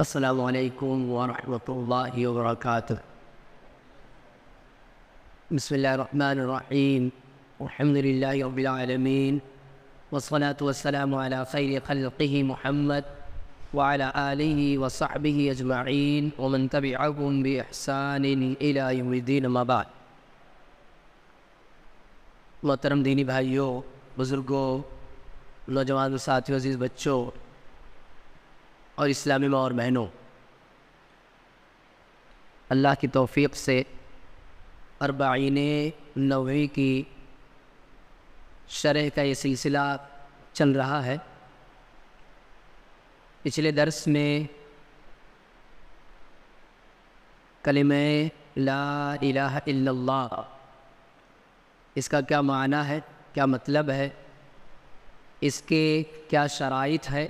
السلام عليكم ورحمة الله وبركاته بسم الله الرحمن الرحيم والحمد لله رب العالمين والصلاة والسلام على خير خلقه محمد وعلى آله وصحبه أجمعين ومن تبعهم بإحسان إلى يوم الدين ما بعد محترم ديني بھائیو بزرگو نوجوان ساتھیو عزیز بچوں और इस्लामी माँ और बहनों अल्लाह की तौफीक से अरबाइन नवी की शरह का ये सिलसिला चल रहा है पिछले दर्स में कलम ला इल्लल्लाह इसका क्या माना है क्या मतलब है इसके क्या शराइत है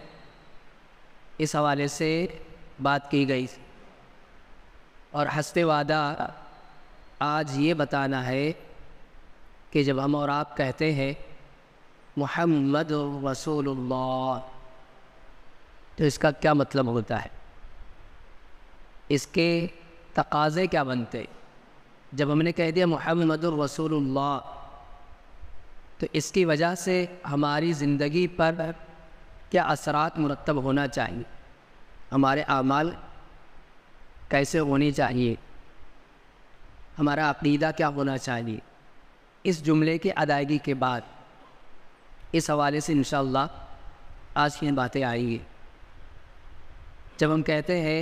इस हवाले से बात की गई और हंसते वादा आज ये बताना है कि जब हम और आप कहते हैं मोहम्मद रसूल तो इसका क्या मतलब होता है इसके तकाज़े क्या बनते जब हमने कह दिया मोहम्मद रसूल तो इसकी वजह से हमारी ज़िंदगी पर क्या असरात मुरतब होना चाहिए हमारे अमाल कैसे होने चाहिए हमारा अकीदा क्या होना चाहिए इस जुमले की अदायगी के बाद इस हवाले से इन आज की बातें आएंगी जब हम कहते हैं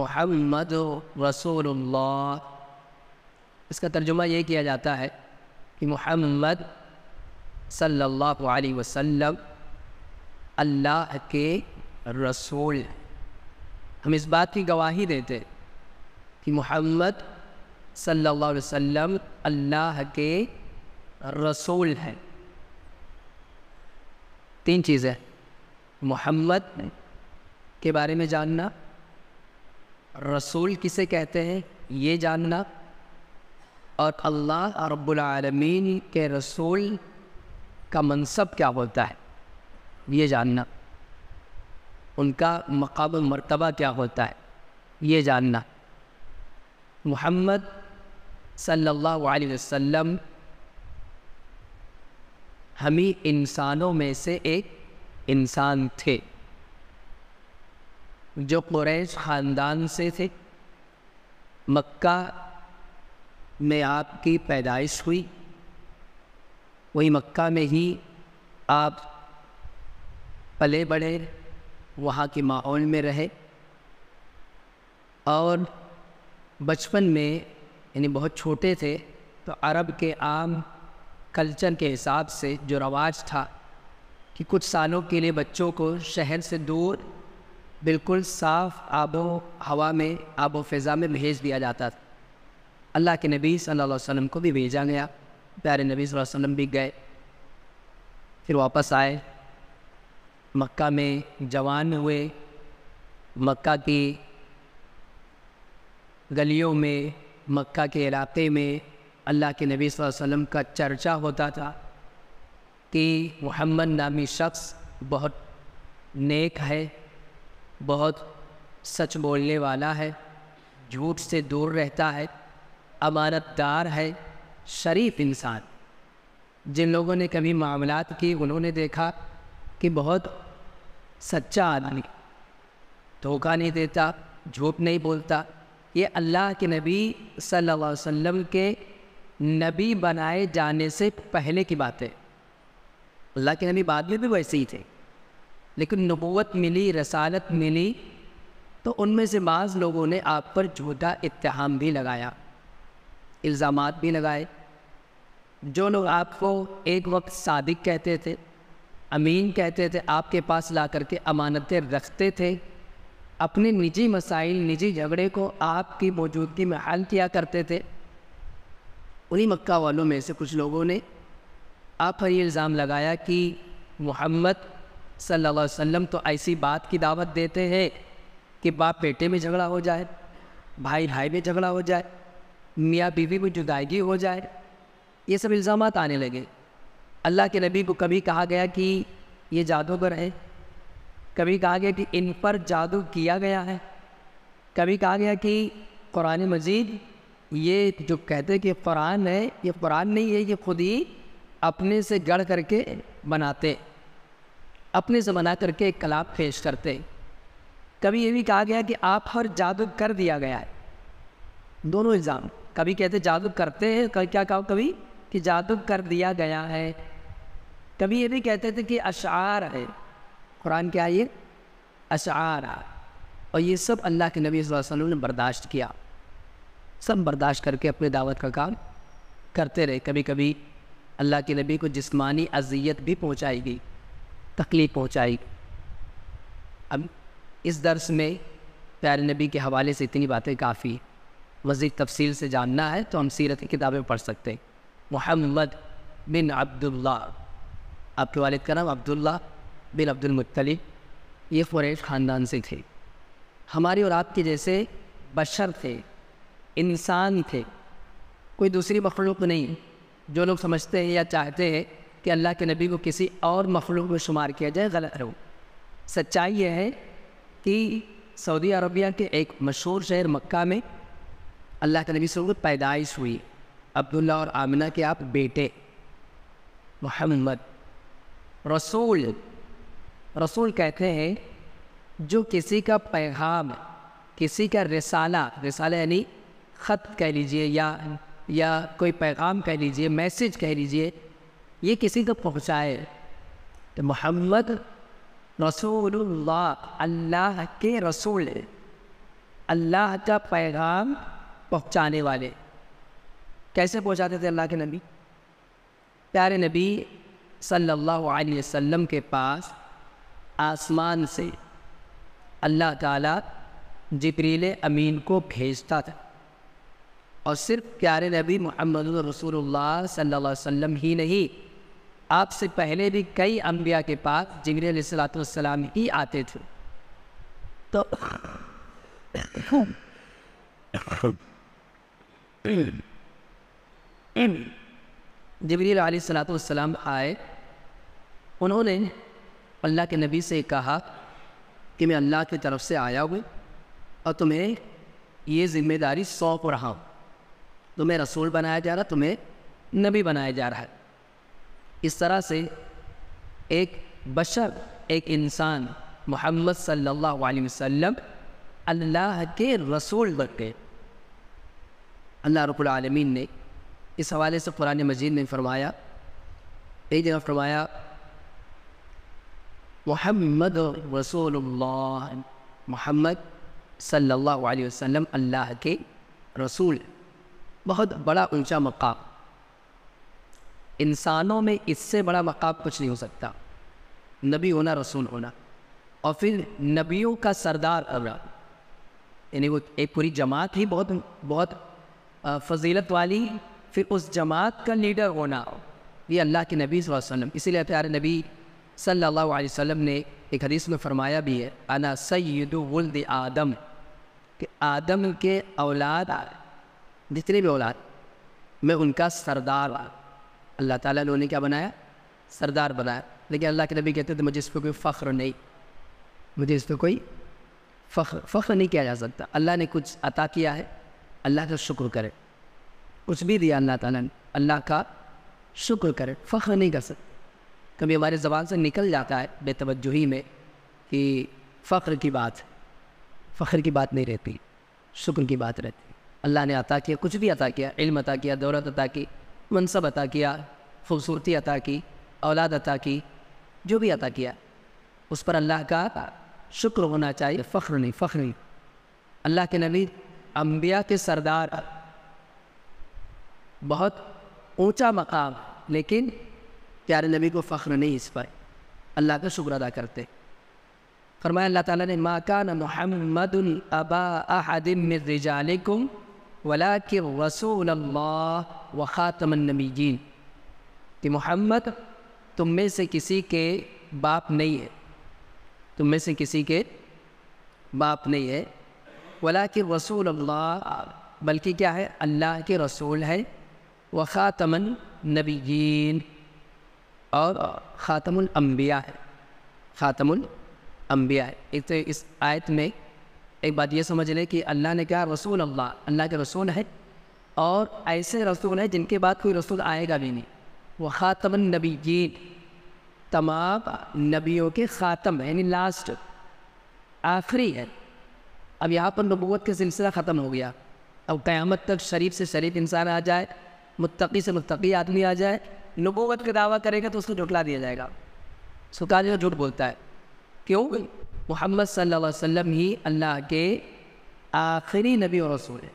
मोहम्मद रसूलुल्लाह इसका तर्जुमा ये किया जाता है कि मोहम्मद सल्लल्लाहु अलैहि वसल्लम अल्लाह के रसूल हम इस बात की गवाही देते कि मोहम्मद सल्लल्लाहु अलैहि वसल्लम अल्लाह के रसूल हैं तीन चीज़ें मोहम्मद के बारे में जानना रसूल किसे कहते हैं ये जानना और अल्लाह रब्बुल आलमीन के रसूल का मनसब क्या होता है ये जानना उनका मकाम मरतबा क्या होता है ये जानना मोहम्मद सल्लल्लाहु अलैहि वसल्लम हम ही इंसानों में से एक इंसान थे जो कुरैश ख़ानदान से थे मक्का में आपकी पैदाइश हुई वही मक्का में ही आप पले बढ़े वहाँ के माहौल में रहे और बचपन में यानी बहुत छोटे थे तो अरब के आम कल्चर के हिसाब से जो रवाज था कि कुछ सालों के लिए बच्चों को शहर से दूर बिल्कुल साफ़ आबो हवा में आबो फ़िज़ा में भेज दिया जाता था अल्लाह के नबी सल्लल्लाहु अलैहि वसल्लम को भी भेजा गया प्यारे नबी सल्लल्लाहु अलैहि वसल्लम भी गए फिर वापस आए मक्का में जवान हुए मक्का की गलियों में मक्का के इलाके में अल्लाह के नबी वसल्लम का चर्चा होता था कि मोहम्मद नामी शख्स बहुत नेक है बहुत सच बोलने वाला है झूठ से दूर रहता है अमानतदार है शरीफ इंसान जिन लोगों ने कभी मामलात की उन्होंने देखा कि बहुत सच्चा आदमी धोखा नहीं देता झूठ नहीं बोलता ये अल्लाह के नबी सल्लल्लाहु अलैहि वसल्लम के नबी बनाए जाने से पहले की बात है अल्लाह के नबी बाद में भी वैसे ही थे लेकिन नबूत मिली रसालत मिली तो उनमें से बाज़ लोगों ने आप पर झूठा इत्तेहाम भी लगाया इल्ज़ाम भी लगाए जो लोग आपको एक वक्त सादिक कहते थे अमीन कहते थे आपके पास ला करके अमानतें रखते थे अपने निजी मसाइल निजी झगड़े को आपकी मौजूदगी में हल किया करते थे उन्हीं मक्का वालों में से कुछ लोगों ने आप पर ये इल्ज़ाम लगाया कि मोहम्मद सल्लल्लाहु अलैहि वसल्लम तो ऐसी बात की दावत देते हैं कि बाप बेटे में झगड़ा हो जाए भाई भाई में झगड़ा हो जाए मियाँ बीवी में जुदायगी हो जाए ये सब इल्ज़ाम आने लगे अल्लाह के नबी को कभी कहा गया कि ये जादूगर है कभी कहा गया कि इन पर जादू किया गया है कभी कहा गया कि कुरान मजीद ये जो कहते हैं कि कुरान है ये कुरान नहीं है ये खुद ही अपने से गढ़ करके बनाते अपने से बना करके एक कलाब पेश करते कभी ये भी कहा गया कि आप हर जादू कर दिया गया है दोनों इल्ज़ाम कभी कहते जादू करते हैं कभी क्या कहा कभी कि जादू कर दिया गया है कभी ये भी कहते थे कि अशार है कुरान क्या ये अशार और ये सब अल्लाह के नबी वसल्लम ने बर्दाश्त किया सब बर्दाश्त करके अपने दावत का काम करते रहे कभी कभी अल्लाह के नबी को जिस्मानी अजियत भी पहुँचाएगी तकलीफ़ पहुँचाई अब इस दर्स में प्यारे नबी के हवाले से इतनी बातें काफ़ी वजी तफसील से जानना है तो हम सीरत की किताबें पढ़ सकते हैं मोहम्मद बिन अब्दुल्ला आपके वालद का नाम अब्दुल्ला बिन अब्दुलमतली ये फ़ुरैश ख़ानदान से थे हमारे और आपके जैसे बशर थे इंसान थे कोई दूसरी मखलूक नहीं जो लोग समझते हैं या चाहते हैं कि अल्लाह के नबी को किसी और मखलूक में शुमार किया जाए गलत हो सच्चाई यह है कि सऊदी अरबिया के एक मशहूर शहर मक्का में अल्लाह के नबी की पैदाइश हुई अब्दुल्ला और आमिना के आप बेटे मोहम्मद रसूल रसूल कहते हैं जो किसी का पैगाम किसी का रसाला रिसाला यानी ख़त कह लीजिए या या कोई पैगाम कह लीजिए मैसेज कह लीजिए ये किसी को पहुँचाए तो मोहम्मद रसूलुल्लाह अल्लाह के रसूल अल्लाह का पैगाम पहुँचाने वाले कैसे पहुँचाते थे अल्लाह के नबी प्यारे नबी सल्लल्लाहु अलैहि वसल्लम के पास आसमान से अल्लाह ताला जबरील अमीन को भेजता था और सिर्फ प्यारे नबी मोहम्मद रसूलुल्लाह सल्लल्लाहु अलैहि वसल्लम ही नहीं आपसे पहले भी कई अम्बिया के पास जबरील सलाम ही आते थे तो जबरील सलाम आए उन्होंने अल्लाह के नबी से कहा कि मैं अल्लाह की तरफ से आया हुई और तुम्हें ये ज़िम्मेदारी सौंप रहा हूँ तुम्हें रसूल बनाया जा रहा तुम्हें नबी बनाया जा रहा है इस तरह से एक बशर एक इंसान मोहम्मद सल्लल्लाहु अलैहि वसल्लम अल्लाह के रसूल बन गए अल्लाह रब्बुल आलमीन ने इस हवाले से कुरान मजीद में फरमाया एक जगह फरमाया मोहम्मद रसूल मोहम्मद सल्लल्लाहु अलैहि वसल्लम अल्लाह के रसूल बहुत बड़ा ऊंचा मकाम इंसानों में इससे बड़ा मकाम कुछ नहीं हो सकता नबी होना रसूल होना और फिर नबियों का सरदार अबरा यानी वो एक पूरी जमात ही बहुत बहुत फजीलत वाली फिर उस जमात का लीडर होना ये अल्लाह के नबी वसल्लम इसीलिए प्यारे नबी सल्लल्लाहु अलैहि वसल्लम ने एक हदीस में फरमाया भी है अना सैद वल्द आदम कि आदम के औलाद जितने भी औलाद मैं उनका सरदार अल्लाह ताला ने उन्हें क्या बनाया सरदार बनाया लेकिन अल्लाह के नबी कहते थे मुझे इस पर कोई फ़ख्र नहीं मुझे इस पर कोई फ़ख्र फ़ख्र नहीं किया जा सकता अल्लाह ने कुछ अता किया है अल्लाह का शुक्र करे कुछ भी दिया अल्लाह ताला ने अल्लाह का शुक्र करे फ़ख्र नहीं कर सकते कभी हमारे ज़बान से निकल जाता है बेतवजही में कि फ़ख्र की बात फ़ख्र की बात नहीं रहती शुक्र की बात रहती अल्लाह ने अता किया कुछ भी अता किया इल्म अता किया दौलत अता की मनसब अता किया खूबसूरती अता की औलाद अता की जो भी अता किया उस पर अल्लाह का शुक्र होना चाहिए फ़ख्र नहीं फ़ख्र नहीं अल्लाह के नबी अम्बिया के सरदार बहुत ऊंचा मकाम लेकिन प्यारे नबी को फ़ख्र नहीं इस पर अल्लाह का शुक्र अदा करते फरमाया अल्लाह ताला ने माकान मोहम्मद अबा वला के रसूल व ख़ातमनबीन कि मोहम्मद तुम में से किसी के बाप नहीं है तुम में से किसी के बाप नहीं है वला के रसूल अल्लाह बल्कि क्या है अल्लाह के रसूल है व ख़ातमन नबीन और ख़ातमुल अम्बिया है ख़ातमुल अम्बिया है एक तो इस आयत में एक बात ये समझ लें कि अल्लाह ने कहा रसूल अल्लाह अल्लाह के रसूल है और ऐसे रसूल हैं जिनके बाद कोई रसूल आएगा भी नहीं वो ख़ातमन नबीन तमाम नबियों के ख़ातम है यानी लास्ट आखिरी है अब यहाँ पर नबूत का सिलसिला ख़त्म हो गया अब क़्यामत तक शरीफ से शरीफ इंसान आ जाए मुत्तकी से मुत्तकी आदमी आ जाए नबूवत का दावा करेगा तो उसको झुटला दिया जाएगा सो तो झूठ बोलता है क्यों मोहम्मद सल्लल्लाहु वसम वसल्लम ही अल्लाह के आखिरी नबी और रसूल है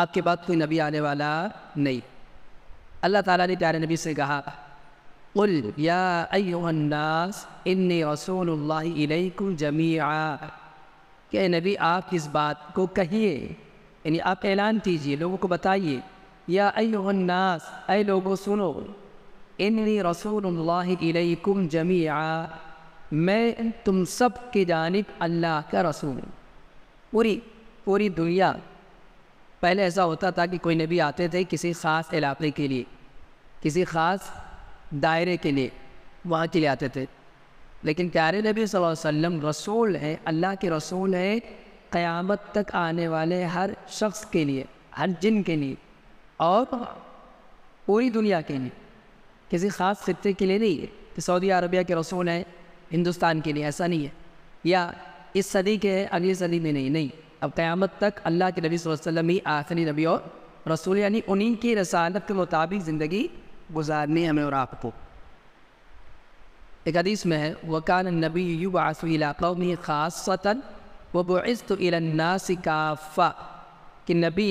आपके बाद कोई नबी आने वाला नहीं अल्लाह ताला ने प्यारे नबी से कहा उल या अय्युहन्नास इन्नी रसूलुल्लाह इलैकुम जमीआ क्या नबी आप इस बात को कहिए यानी आप ऐलान कीजिए लोगों को बताइए या अयोहन्नास अ लोगों सुनो इन्नी इलेकुम जमीआ मैं तुम सब की जानब अल्लाह का रसूल हूँ पूरी पूरी दुनिया पहले ऐसा होता था कि कोई नबी आते थे किसी ख़ास इलाके के लिए किसी ख़ास दायरे के लिए वहाँ के लिए आते थे लेकिन प्यारे नबी वसल्लम रसूल हैं अल्लाह के रसूल हैं क़यामत तक आने वाले हर शख्स के लिए हर जिन के लिए और पूरी दुनिया के लिए किसी ख़ास खत्े के लिए नहीं है कि सऊदी अरबिया के रसूल हैं हिंदुस्तान के लिए ऐसा नहीं है या इस सदी के अगली सदी में नहीं नहीं अब क़्यामत तक अल्लाह के नबी वसल्लम ही आखिरी नबी और रसूल यानी उन्हीं की रसानत के मुताबिक ज़िंदगी गुजारनी हमें और आपको एक हदीस में है वकान नबी युवासमी ख़ास सतन वबनासी काफ़ा कि नबी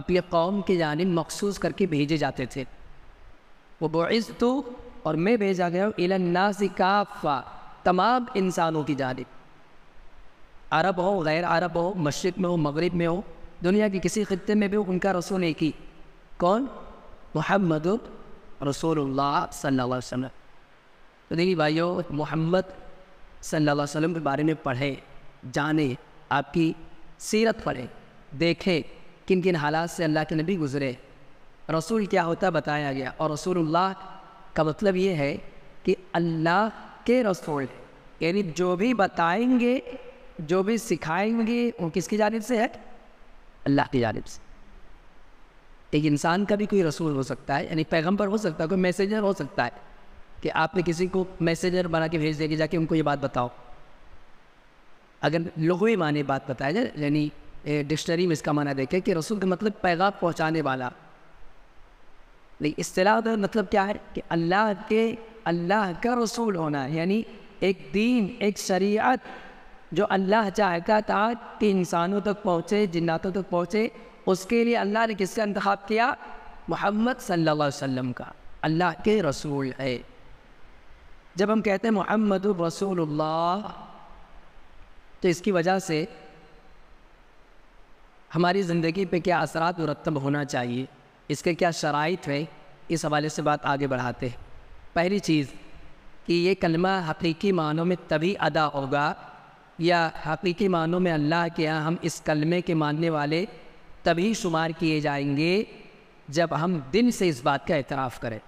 अपने कौम के जानब मखसूस करके भेजे जाते थे वो बोज़ तो और मैं भेजा गया हूँ इला काफ़ा तमाम इंसानों की जानब अरब हो गैर अरब हो मशरक़ में हो मगरब में हो दुनिया के किसी खत्े में भी उनका रसूल नहीं की कौन मोहम्मद रसूलुल्लाह सल्लल्लाहु तो देखिए भाइयों मोहम्मद सल्लम के बारे में पढ़े जाने आपकी सीरत पढ़े देखें किन किन हालात से अल्लाह के नबी गुज़रे रसूल क्या होता बताया गया और रसूलुल्लाह का मतलब ये है कि अल्लाह के रसूल यानी जो भी बताएंगे जो भी सिखाएंगे वो किसकी जानब से है अल्लाह की जानब से एक इंसान का भी कोई रसूल हो सकता है यानी पैगंबर हो सकता है कोई मैसेजर हो सकता है कि आपने किसी को मैसेजर बना के भेज देंगे जाके उनको ये बात बताओ अगर लोगों माने बात बताया जाए यानी डिक्शनरी में इसका माना देखें कि रसूल का मतलब पैगाम पहुँचाने वाला लेकिन असलाह का मतलब क्या है कि अल्लाह के अल्लाह का रसूल होना यानी एक दीन एक शरीयत जो अल्लाह चाहता था कि इंसानों तक पहुँचे जन्ातों तक पहुँचे उसके लिए अल्लाह ने किसका इंतखब किया मोहम्मद सल्लल्लाहु अलैहि वसल्लम का अल्लाह के रसूल है जब हम कहते हैं मोहम्मद रसूलुल्लाह तो इसकी वजह से हमारी ज़िंदगी पे क्या असरात मुरतब होना चाहिए इसके क्या शराइ हैं इस हवाले से बात आगे बढ़ाते हैं पहली चीज़ कि ये कलमा हकीकी मानों में तभी अदा होगा या हकीकी मानों में अल्लाह के यहाँ हम इस कलमे के मानने वाले तभी शुमार किए जाएंगे जब हम दिल से इस बात का एतराफ़ करें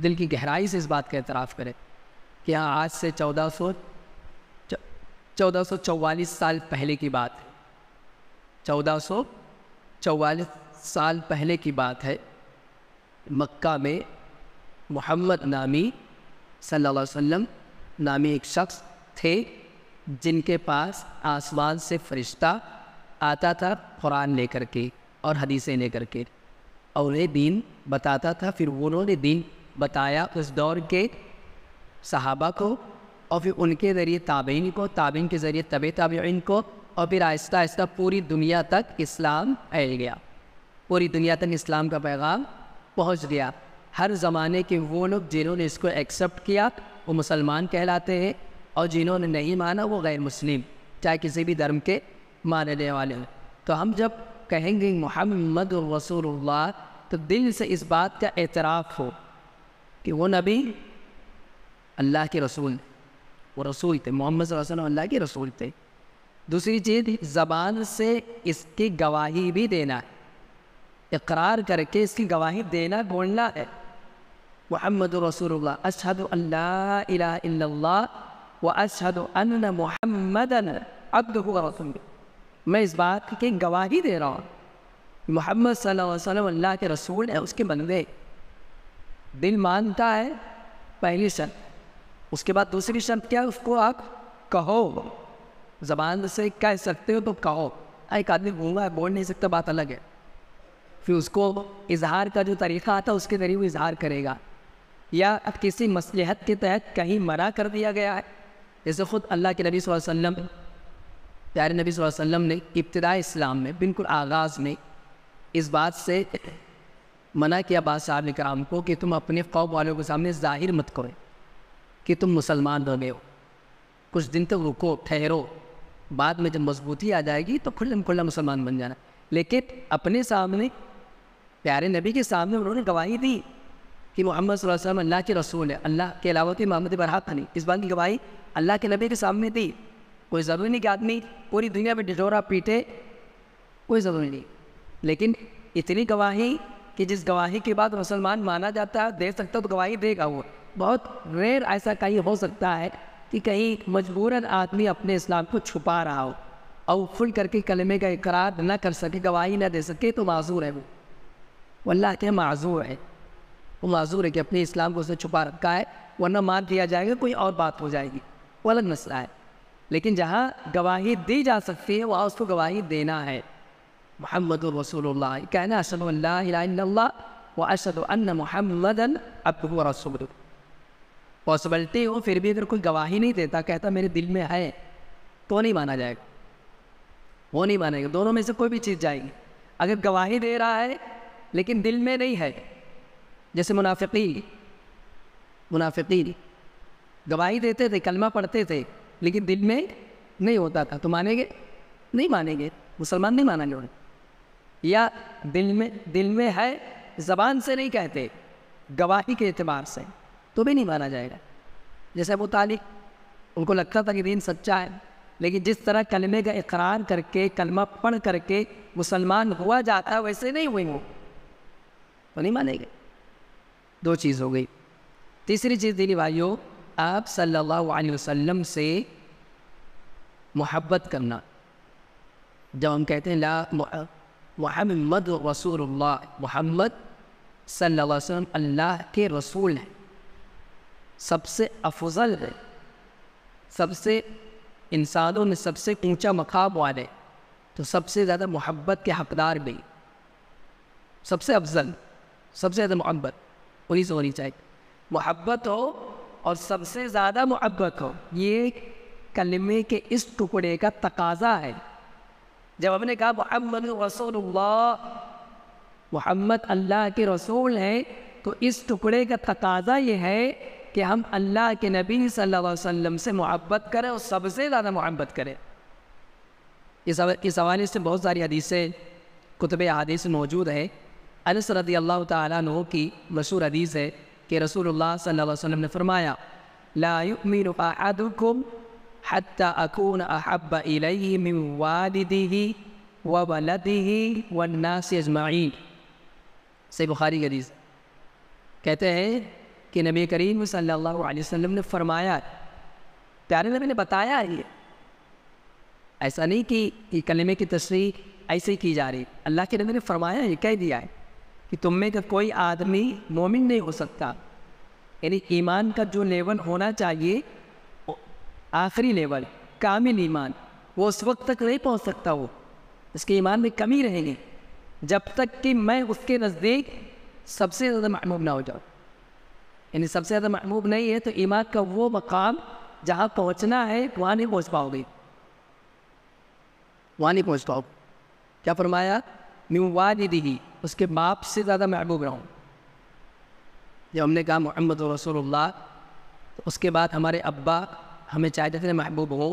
दिल की गहराई से इस बात का एतराफ़ करें कि हाँ आज से चौदह सौ चौदह सौ चौवालीस साल पहले की बात है चौदह सौ चौवालीस साल पहले की बात है मक्का में मोहम्मद नामी सल्लल्लाहु अलैहि वसल्लम नामी एक शख्स थे जिनके पास आसमान से फरिश्ता आता था कुरान लेकर के और हदीसें लेकर के और ये दीन बताता था फिर उन्होंने दीन बताया उस दौर के सहाबा को और फिर उनके ज़रिए ताबीन को ताबीन के ज़रिए तब ताबीन को और फिर आहिस्ता आहिस्ता पूरी दुनिया तक इस्लाम फैल गया पूरी दुनिया तक इस्लाम का पैगाम पहुंच गया हर ज़माने के वो लोग जिन्होंने इसको एक्सेप्ट किया वो मुसलमान कहलाते हैं और जिन्होंने नहीं माना वो गैर मुस्लिम चाहे किसी भी धर्म के मानने वाले हों तो हम जब कहेंगे मोहम्मद रसूल तो दिल से इस बात का एतराफ़ हो कि वो नबी अल्लाह के रसूल वो रसूल थे मोहम्मद अल्लाह के रसूल थे दूसरी चीज़ ज़बान से इसकी गवाही भी देना है इकरार करके इसकी गवाही देना बोलना है महमद रसूल अशहद व अशहद महमद अब्द रसूल मैं इस बात की गवाही दे रहा हूँ मोहम्मद वसल्लम अल्लाह के रसूल है उसके बंदे दिल मानता है पहली शर्त उसके बाद दूसरी शर्त क्या उसको आप कहो ज़बान से कह सकते हो तो कहो एक आदमी घूमा है बोल नहीं सकता बात अलग है फिर उसको इजहार का जो तरीक़ा आता है उसके ज़रिए वो इजहार करेगा या किसी मसलहत के तहत कहीं मना कर दिया गया है जैसे ख़ुद अल्लाह के नबी वसल्लम प्यारे नबी वसल्लम ने इब्तदा इस्लाम में बिल्कुल आगाज़ में इस बात से मना किया बादशाह कराम को कि तुम अपने खौब वालों के सामने ज़ाहिर मत करो कि तुम मुसलमान हो गए हो कुछ दिन तक रुको ठहरो बाद में जब मजबूती आ जाएगी तो खुल्ला खुल्ला मुसलमान बन जाना लेकिन अपने सामने प्यारे नबी के सामने उन्होंने गवाही दी कि मोहम्मद अल्लाह के रसूल है अल्लाह के अलावा थी मोहम्मद बरहत नहीं इस बात की गवाही अल्लाह के नबी के सामने दी कोई ज़रूरी नहीं कि आदमी पूरी दुनिया में डिटोरा पीटे कोई ज़रूरी नहीं लेकिन इतनी गवाही कि जिस गवाही के बाद मुसलमान माना जाता है दे सकता तो गवाही देगा वो बहुत रेयर ऐसा कहीं हो सकता है कि कहीं मजबूरन आदमी अपने इस्लाम को छुपा रहा हो और फुल करके कलमे का इकरार ना कर सके गवाही ना दे सके तो माजूर है वो वो अल्लाह के माजूर है वो माजूर है कि अपने इस्लाम को उसने छुपा रखा है वरना मान दिया जाएगा कोई और बात हो जाएगी वो अलग मसला है लेकिन जहाँ गवाही दी जा सकती है वहाँ उसको गवाही देना है मोहम्मद रसूल कहना असल्ला व अशद अन मोहम्मद अब रसूल पॉसिबलिटी हो फिर भी अगर कोई गवाही नहीं देता कहता मेरे दिल में है तो नहीं माना जाएगा वो नहीं मानेगा दोनों में से कोई भी चीज़ जाएगी अगर गवाही दे रहा है लेकिन दिल में नहीं है जैसे मुनाफिकी मुनाफिकी गवाही देते थे कलमा पढ़ते थे लेकिन दिल में नहीं होता था तो मानेंगे नहीं मानेंगे मुसलमान नहीं माना उन्होंने या दिल में दिल में है ज़बान से नहीं कहते गवाही के अतबार से तो भी नहीं माना जाएगा जैसे वो तालिक उनको लगता था कि दीन सच्चा है लेकिन जिस तरह कलमे का इकरार करके कलमा पढ़ करके मुसलमान हुआ जाता है वैसे नहीं हुए वो तो नहीं मानेंगे दो चीज़ हो गई तीसरी चीज़ दिली भाइयों आप सल्लल्लाहु अलैहि वसल्लम से मोहब्बत करना जब हम कहते हैं ला मोहम्मद रसूल मोहम्मद सल्लल्लाहु अलैहि वसल्लम अल्लाह के रसूल हैं सबसे अफजल है सबसे इंसानों में सबसे ऊंचा मकाम वाले तो सबसे ज़्यादा मोहब्बत के हकदार भी सबसे अफजल सबसे ज़्यादा मोहब्बत वही से होनी चाहिए मोहब्बत हो और सबसे ज़्यादा मोहब्बत हो ये कलमे के इस टुकड़े का तकाजा है जब हमने कहा मोहम्मद रसूल मोहम्मद अल्लाह के रसूल हैं तो इस टुकड़े का तकाजा ये है कि हम अल्लाह के नबी सल्लल्लाहु अलैहि वसल्लम से मोहब्बत करें और सबसे ज़्यादा मोहब्बत करें इस हवाले से बहुत सारी हदीसें कुतब हदीस मौजूद हैं अनस रदी अल्लाह तु की मशहूर अदीज़ है कि रसूल सल्ला ने फरमाया लायुमिनकुम से बुखारी हदीस कहते हैं कि नबी करीम सल्लल्लाहु अलैहि वसल्लम ने फरमाया प्यारे नबी ने बताया ये ऐसा नहीं कि कलमे की तस्वीर ऐसे ही की जा रही अल्लाह के नबी ने फरमाया ये कह दिया है कि तुम में का कोई आदमी मोमिन नहीं हो सकता यानी ईमान का जो लेवल होना चाहिए आखिरी लेवल कामिल ईमान वो उस वक्त तक नहीं पहुंच सकता वो उसके ईमान में कमी रहेंगे जब तक कि मैं उसके नज़दीक सबसे ज़्यादा महमूब ना हो जाऊँ यानी सबसे ज़्यादा महबूब नहीं है तो ईमान का वो मकाम जहाँ पहुँचना है वहाँ नहीं पहुँच पाओगे वहाँ नहीं पहुँच पाओगे क्या फरमाया दी उसके बाप से ज़्यादा महबूब रहा हूँ जब हमने कहा मोहम्मद रसोल्ला तो उसके बाद हमारे अब्बा हमें चाहते थे महबूब हो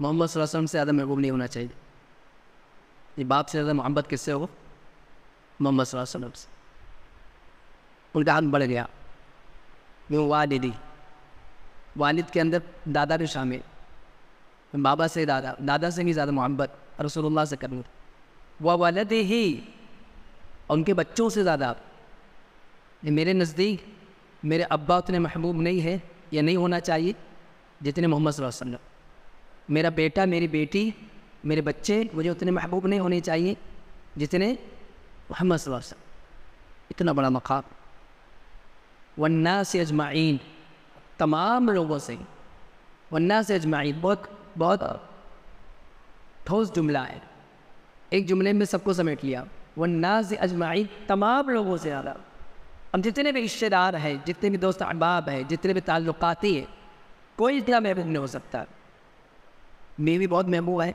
मोहम्मद से ज़्यादा महबूब नहीं होना चाहिए ये बाप से ज़्यादा मोहब्बत किससे हो मोहम्मद सल्लम से उनका हाथ बढ़ गया मैं वालिदी वालिद के अंदर दादा भी शामिल बाबा से दादा दादा से भी ज़्यादा मोहब्बत रसोल्ला से करूँ वह वालद ही और उनके बच्चों से ज़्यादा मेरे नज़दीक मेरे अब्बा उतने महबूब नहीं है या नहीं होना चाहिए जितने मोहम्मद वसल्लम मेरा बेटा मेरी बेटी मेरे बच्चे मुझे उतने महबूब नहीं होने चाहिए जितने मोहम्मद वसल्लम इतना बड़ा मकाम वन्ना से अजमाइन तमाम लोगों से वन्ना से अजमाइन बहुत बहुत ठोस जुमला है एक जुमले में सबको समेट लिया व नाज अजमाई तमाम लोगों से ज़्यादा हम जितने भी रिश्तेदार हैं जितने भी दोस्त अहबाब हैं जितने भी ताल्लुकाती हैं कोई इतना महबूब नहीं हो सकता बीवी बहुत महबूब है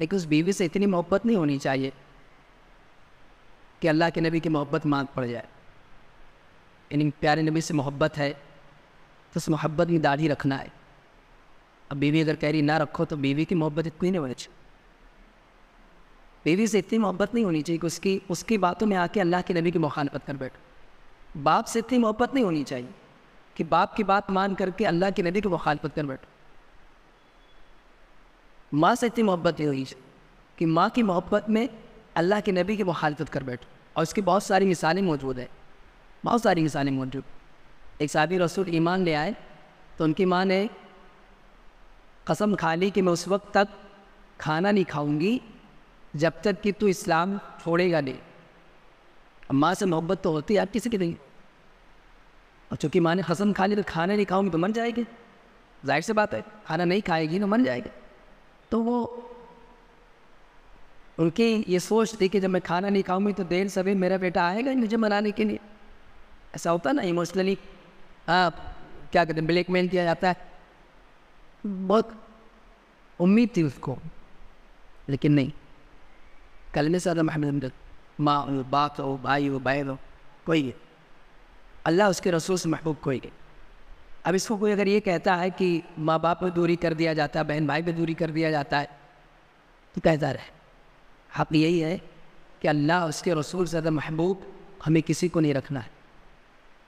लेकिन उस बीवी से इतनी मोहब्बत नहीं होनी चाहिए कि अल्लाह के नबी की मोहब्बत मांग पड़ जाए यानी प्यारे नबी से मोहब्बत है तो उस मोहब्बत में दाढ़ी रखना है अब बीवी अगर कह रही ना रखो तो बीवी की मोहब्बत इतनी नहीं होनी चाहिए बीवी से इतनी मोहब्बत नहीं होनी चाहिए कि उसकी उसकी बातों में आके अल्लाह के नबी की मुखालफत कर बैठो बाप से इतनी मोहब्बत नहीं होनी चाहिए कि बाप की बात मान करके अल्लाह के नबी की मुखालफत कर बैठो माँ से इतनी मोहब्बत नहीं होनी चाहिए कि माँ की मोहब्बत में अल्लाह के नबी की मुखालफत कर बैठो और उसकी बहुत सारी मिसालें मौजूद हैं बहुत सारी मिसालें मौजूद एक साबी रसूल ईमान ले आए तो उनकी माँ ने कसम खा ली कि मैं उस वक्त तक खाना नहीं खाऊंगी जब तक कि तू इस्लाम छोड़ेगा नहीं माँ से मोहब्बत तो होती है आप किसी की नहीं और चूँकि माँ ने हसन खा ली तो खाना नहीं खाऊंगी तो मर जाएगी जाहिर सी बात है खाना नहीं खाएगी तो मर जाएगी तो वो उनकी ये सोच थी कि जब मैं खाना नहीं खाऊंगी तो देर सभी मेरा बेटा आएगा मुझे मनाने के लिए ऐसा होता ना इमोशनली आप क्या कहते हैं ब्लैकमेल किया जाता है बहुत उम्मीद थी उसको लेकिन नहीं कलमे से महमद माँ बाप हो भाई हो बहन हो कोई है अल्लाह उसके रसूल से महबूब कोई है अब इसको कोई अगर ये कहता है कि माँ बाप में दूरी कर दिया जाता है बहन भाई में दूरी कर दिया जाता है तो कहता रहे हक यही है कि अल्लाह उसके रसूल से महबूब हमें किसी को नहीं रखना है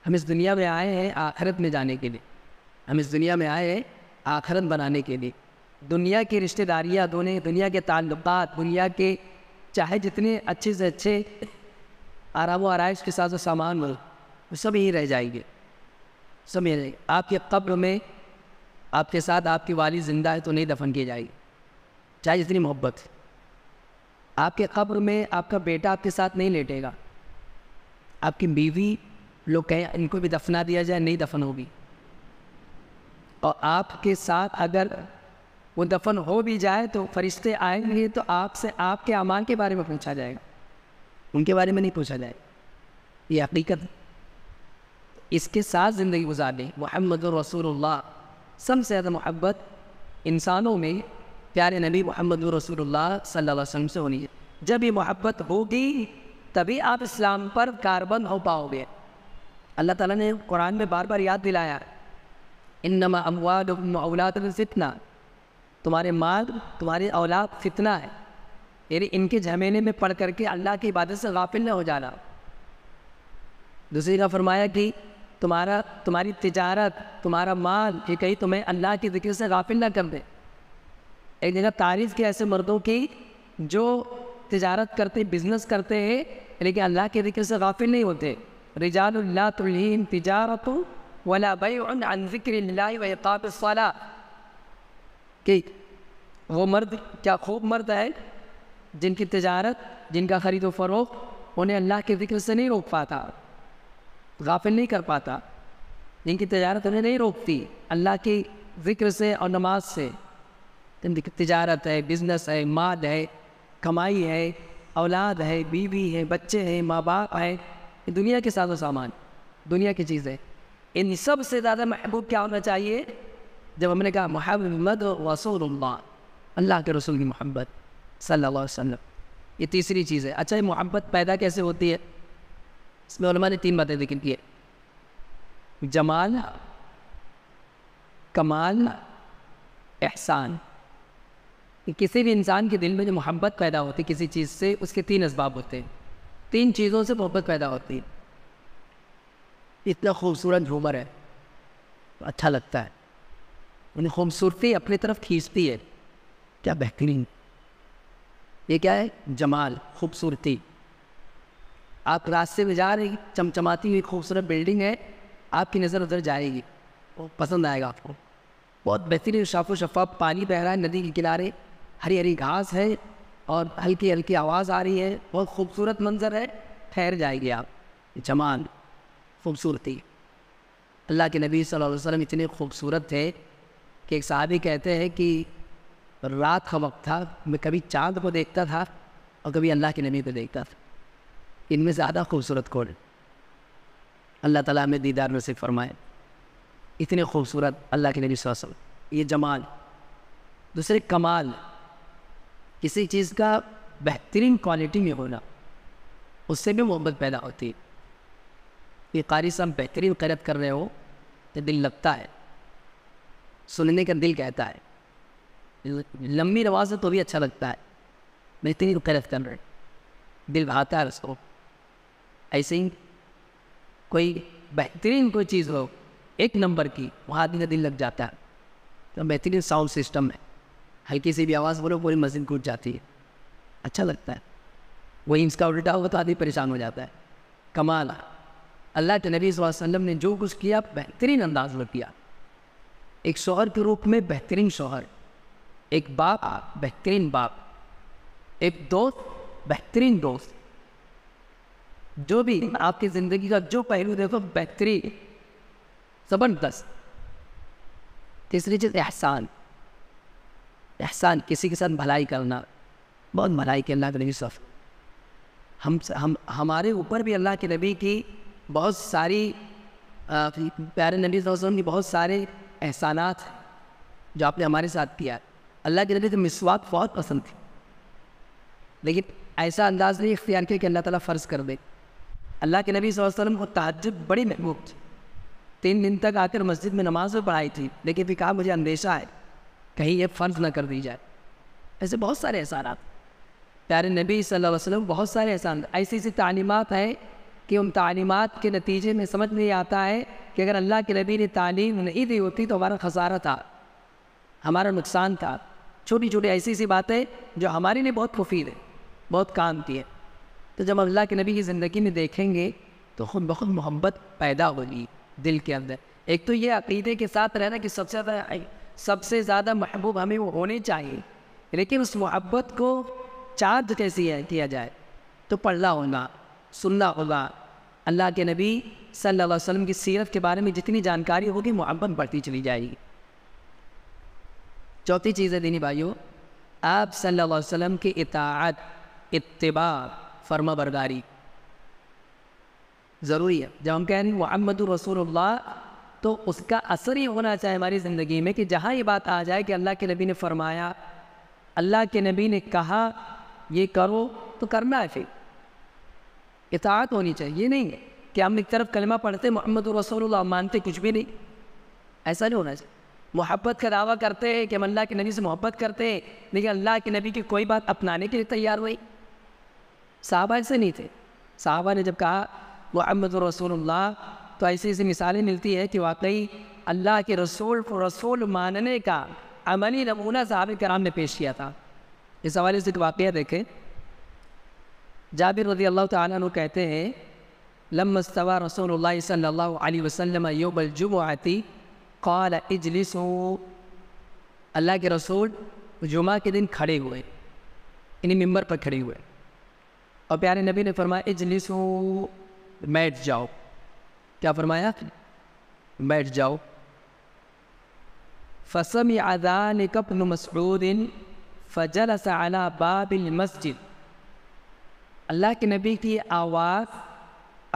हम इस दुनिया में आए हैं आखरत में जाने के लिए हम इस दुनिया में आए हैं आखरत बनाने के लिए दुनिया की रिश्तेदारियाँ दोनों दुनिया के ताल्लुक दुनिया के चाहे जितने अच्छे से अच्छे आराम आरइश के साथ जो सामान मिल वो सब यहीं रह जाएंगे सब यहीं रहेंगे आपके कब्र में आपके साथ आपकी वाली ज़िंदा है तो नहीं दफन की जाएगी चाहे जितनी मोहब्बत आपके कब्र में आपका बेटा आपके साथ नहीं लेटेगा आपकी बीवी लोग कहें इनको भी दफना दिया जाए नहीं दफन होगी और आपके साथ अगर वो दफन हो भी जाए तो फरिश्ते आएंगे तो आपसे आपके अमाल के बारे में पूछा जाएगा उनके बारे में नहीं पूछा जाएगा ये हकीकत इसके साथ ज़िंदगी गुजारने मोहम्मद सब सबसे ज़्यादा मोहब्बत इंसानों में प्यारे नबी मोहम्मद रसूल सल्लल्लाहु से होनी है जब ये मोहब्बत होगी तभी आप इस्लाम पर कारबंद हो पाओगे अल्लाह ताला ने कुरान में बार बार याद दिलाया इन नमा अमवाद फितना तुम्हारे माल तुम्हारी औलाद फितना है यानी इनके झमेले में पढ़ करके अल्लाह की इबादत से गाफिल ना हो जाना दूसरी का फरमाया कि तुम्हारा तुम्हारी तिजारत तुम्हारा माल ये कहीं तुम्हें अल्लाह के जिक्र से गाफिल ना कर दे एक जगह तारीफ़ के ऐसे मर्दों की जो तिजारत करते बिजनेस करते हैं लेकिन अल्लाह के जिक्र से गाफिल नहीं होते रिजाल तुलहीम तिजारत वला बैन अन जिक्र कि वो मर्द क्या खूब मर्द है जिनकी तजारत जिनका ख़रीदो फ़रोख उन्हें अल्लाह के ज़िक्र से नहीं रोक पाता गाफिल नहीं कर पाता जिनकी तजारत उन्हें नहीं रोकती अल्लाह की ज़िक्र से और नमाज से जिनकी तजारत है बिजनेस है माल है कमाई है औलाद है बीवी है बच्चे हैं माँ बाप है दुनिया के साजो सामान दुनिया की चीज़ें इन सब से ज़्यादा महबूब क्या होना चाहिए जब हमने कहा मोहम्मद रसूल अल्लाह के रसूल की मोहब्बत सल्लल्लाहु अलैहि वसल्लम ये तीसरी चीज़ है अच्छा ये मोहब्बत पैदा कैसे होती है इसमें उलमा ने तीन बातें लेकिन किए जमाल कमाल एहसान किसी भी इंसान के दिल में जो मोहब्बत पैदा होती है किसी चीज़ से उसके तीन इसबाब होते हैं तीन चीज़ों से मोहब्बत पैदा होती है इतना खूबसूरत झूमर है अच्छा लगता है उन्हें खूबसूरती अपनी तरफ खींचती है क्या बेहतरीन ये क्या है जमाल खूबसूरती आप रास्ते में जा रही चमचमाती हुई खूबसूरत बिल्डिंग है आपकी नज़र उधर जाएगी वो पसंद आएगा आपको बहुत बेहतरीन शाफो शफाफ पानी बह रहा है नदी के किनारे हरी हरी घास है और हल्की हल्की आवाज़ आ रही है बहुत खूबसूरत मंजर है ठहर जाएगी आप जमाल खूबसूरती अल्लाह के नबी सल्लल्लाहु अलैहि वसल्लम इतने खूबसूरत थे कि एक ही कहते हैं कि रात का वक्त था मैं कभी चांद को देखता था और कभी अल्लाह के नबी को देखता था इनमें ज़्यादा खूबसूरत कौन है अल्लाह ताला में दीदार से फरमाए इतने खूबसूरत अल्लाह के नबी वसल्लम ये जमाल दूसरे कमाल किसी चीज़ का बेहतरीन क्वालिटी में होना उससे भी मोहब्बत पैदा होती है ये कारी साहब बेहतरीन कैरत कर रहे हो तो दिल लगता है सुनने का दिल कहता है लंबी नवाज है तो भी अच्छा लगता है मैं इतनी कैरत कर रहे दिल भाता है उसको ऐसे ही कोई बेहतरीन कोई चीज़ हो एक नंबर की वहाँ आदमी का दिल लग जाता है तो बेहतरीन साउंड सिस्टम है हल्की सी भी आवाज़ बोलो पूरी मस्जिद कूद जाती है अच्छा लगता है वही इसका उल्टा होगा तो आदमी परेशान हो जाता है कमाल अल्लाह के नबी वसल्लम ने जो कुछ किया बेहतरीन अंदाज में किया एक शोहर के रूप में बेहतरीन शोहर एक बाप बेहतरीन बाप एक दोस्त बेहतरीन दोस्त जो भी आपकी ज़िंदगी का जो पहलू देखो बेहतरीन ज़बरदस्त तीसरी चीज़ एहसान एहसान किसी के साथ भलाई करना बहुत भलाई के अल्लाह के नबी सफ़ हम हम हमारे ऊपर भी अल्लाह के नबी की बहुत सारी प्यारे नबी वसम की बहुत सारे एहसानात हैं जो आपने हमारे साथ किया अल्लाह के नबी से मिसवाक बहुत पसंद थी लेकिन ऐसा अंदाज़ नहीं इख्तियार किया कि अल्लाह ताला फ़र्ज़ कर दे अल्लाह के नबी वसल्लम को तहजब बड़ी महबूब थी तीन दिन तक आकर मस्जिद में नमाज भी पढ़ाई थी लेकिन फिर कहा मुझे अंदेशा है कहीं ये फ़र्ज ना कर दी जाए ऐसे बहुत सारे एहसान प्यारे नबी सल्लल्लाहु अलैहि वसल्लम बहुत सारे एहसान ऐसी ऐसी तालीमत हैं कि उन तालीमत के नतीजे में समझ नहीं आता है कि अगर अल्लाह के नबी ने तालीम नहीं दी होती तो हमारा खसारा था हमारा नुकसान था छोटी छोटी ऐसी सी बातें जो हमारे लिए बहुत मुफीद है बहुत काम की है तो जब अल्लाह के नबी की ज़िंदगी में देखेंगे तो खुद बहुत मोहब्बत पैदा होगी दिल के अंदर एक तो ये अकीदे के साथ रहना कि सबसे ज़्यादा सबसे ज़्यादा महबूब हमें वो होने चाहिए लेकिन उस मोहब्बत को चार्ज कैसी है किया जाए तो पढ़ना होगा सुनना होगा अल्लाह के नबी सल्लल्लाहु अलैहि वसल्लम की सीरत के बारे में जितनी जानकारी होगी मोहब्बत बढ़ती चली जाएगी चौथी चीज़ है दीनी भाइयों आप सल्लल्लाहु अलैहि वसल्लम की इताअत इत्तबा फर्मा बरदारी ज़रूरी है जब हम कहें रहे मोहम्मद रसूलुल्लाह तो उसका असर ही होना चाहिए हमारी ज़िंदगी में कि जहाँ ये बात आ जाए कि अल्लाह के नबी ने फरमाया अल्लाह के नबी ने कहा ये करो तो करना है फिर इतात होनी चाहिए ये नहीं है कि हम एक तरफ कलमा पढ़ते मोहम्मद रसोल्ला मानते कुछ भी नहीं ऐसा नहीं होना चाहिए मोहब्बत का दावा करते हैं कि हम अल्लाह के नबी से मोहब्बत करते हैं लेकिन अल्लाह के नबी की कोई बात अपनाने के लिए तैयार हुई साहबा ऐसे नहीं थे साहबा ने जब कहा मोहम्मद रसोल्ला तो ऐसी ऐसी मिसालें मिलती है कि वाकई अल्लाह के रसूल को रसूल मानने का अमली नमूना साहब कराम ने पेश किया था इस हवाले से एक वाक़ देखें जाबिर रजी अल्लाह तु कहते हैं लम्बस्तवा रसोल सल्ला वसम आती कौल इजलिस अल्लाह के रसूल जुमा के दिन खड़े हुए इन्हीं मंबर पर खड़े हुए और प्यारे नबी ने फरमाया इजलिस बैठ जाओ क्या फरमाया बैठ जाओ फसम आदान कपन मसरूदिन फजल सला बाबिल मस्जिद अल्लाह के नबी की आवाज़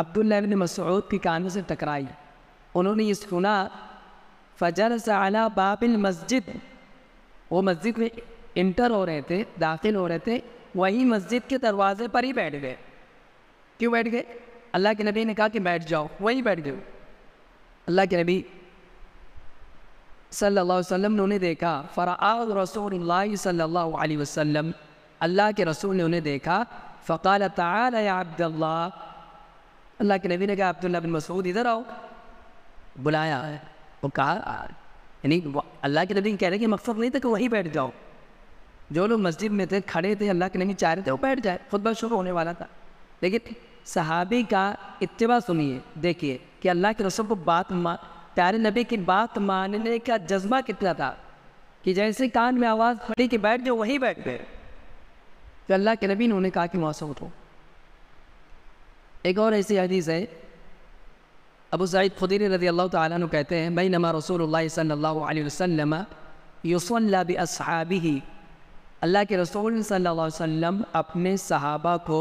अब्दुल्ला बिन मसऊद की कानों से टकराई उन्होंने ये सुना फजर सला बाबिल मस्जिद वो मस्जिद में इंटर हो रहे थे दाखिल हो रहे थे वहीं मस्जिद के दरवाज़े पर ही बैठ गए क्यों बैठ गए अल्लाह के नबी ने कहा कि बैठ जाओ वहीं बैठ गए अल्लाह के नबी सल्लल्लाहु अलैहि वसल्लम ने उन्हें देखा फ़राज़ रसूल सल्लल्लाहु अलैहि वसल्लम अल्लाह के रसूल ने उन्हें देखा फ़काल عبد الله अल्लाह के नबी ने कहा अब्दुल्ला बिन मसूद इधर आओ बुलाया है वो कहा यानी अल्लाह के नबी कह रहे कि मकसद नहीं था कि वहीं बैठ जाओ जो लोग मस्जिद में थे खड़े थे अल्लाह के नबी चाह रहे थे वो बैठ जाए खुद बहुत शुरू होने वाला था लेकिन सहाबी का इतवा सुनिए देखिए कि अल्लाह के रसूल को बात मा प्यारे नबी की बात मानने का जज्बा कितना था कि जैसे कान में आवाज़ पड़ी कि बैठ जाओ वहीं बैठ गए तो अल्लाह के नबी ने उन्हें कहा कि वहाँ से उठो एक और ऐसी हदीस है अबू सईद खुदीर रजी अल्लाह तुम कहते हैं मई नमा रसूल वसम यूसल्ला असहाबी ही अल्लाह के रसूल सल्लल्लाहु अलैहि वसल्लम अपने सहाबा को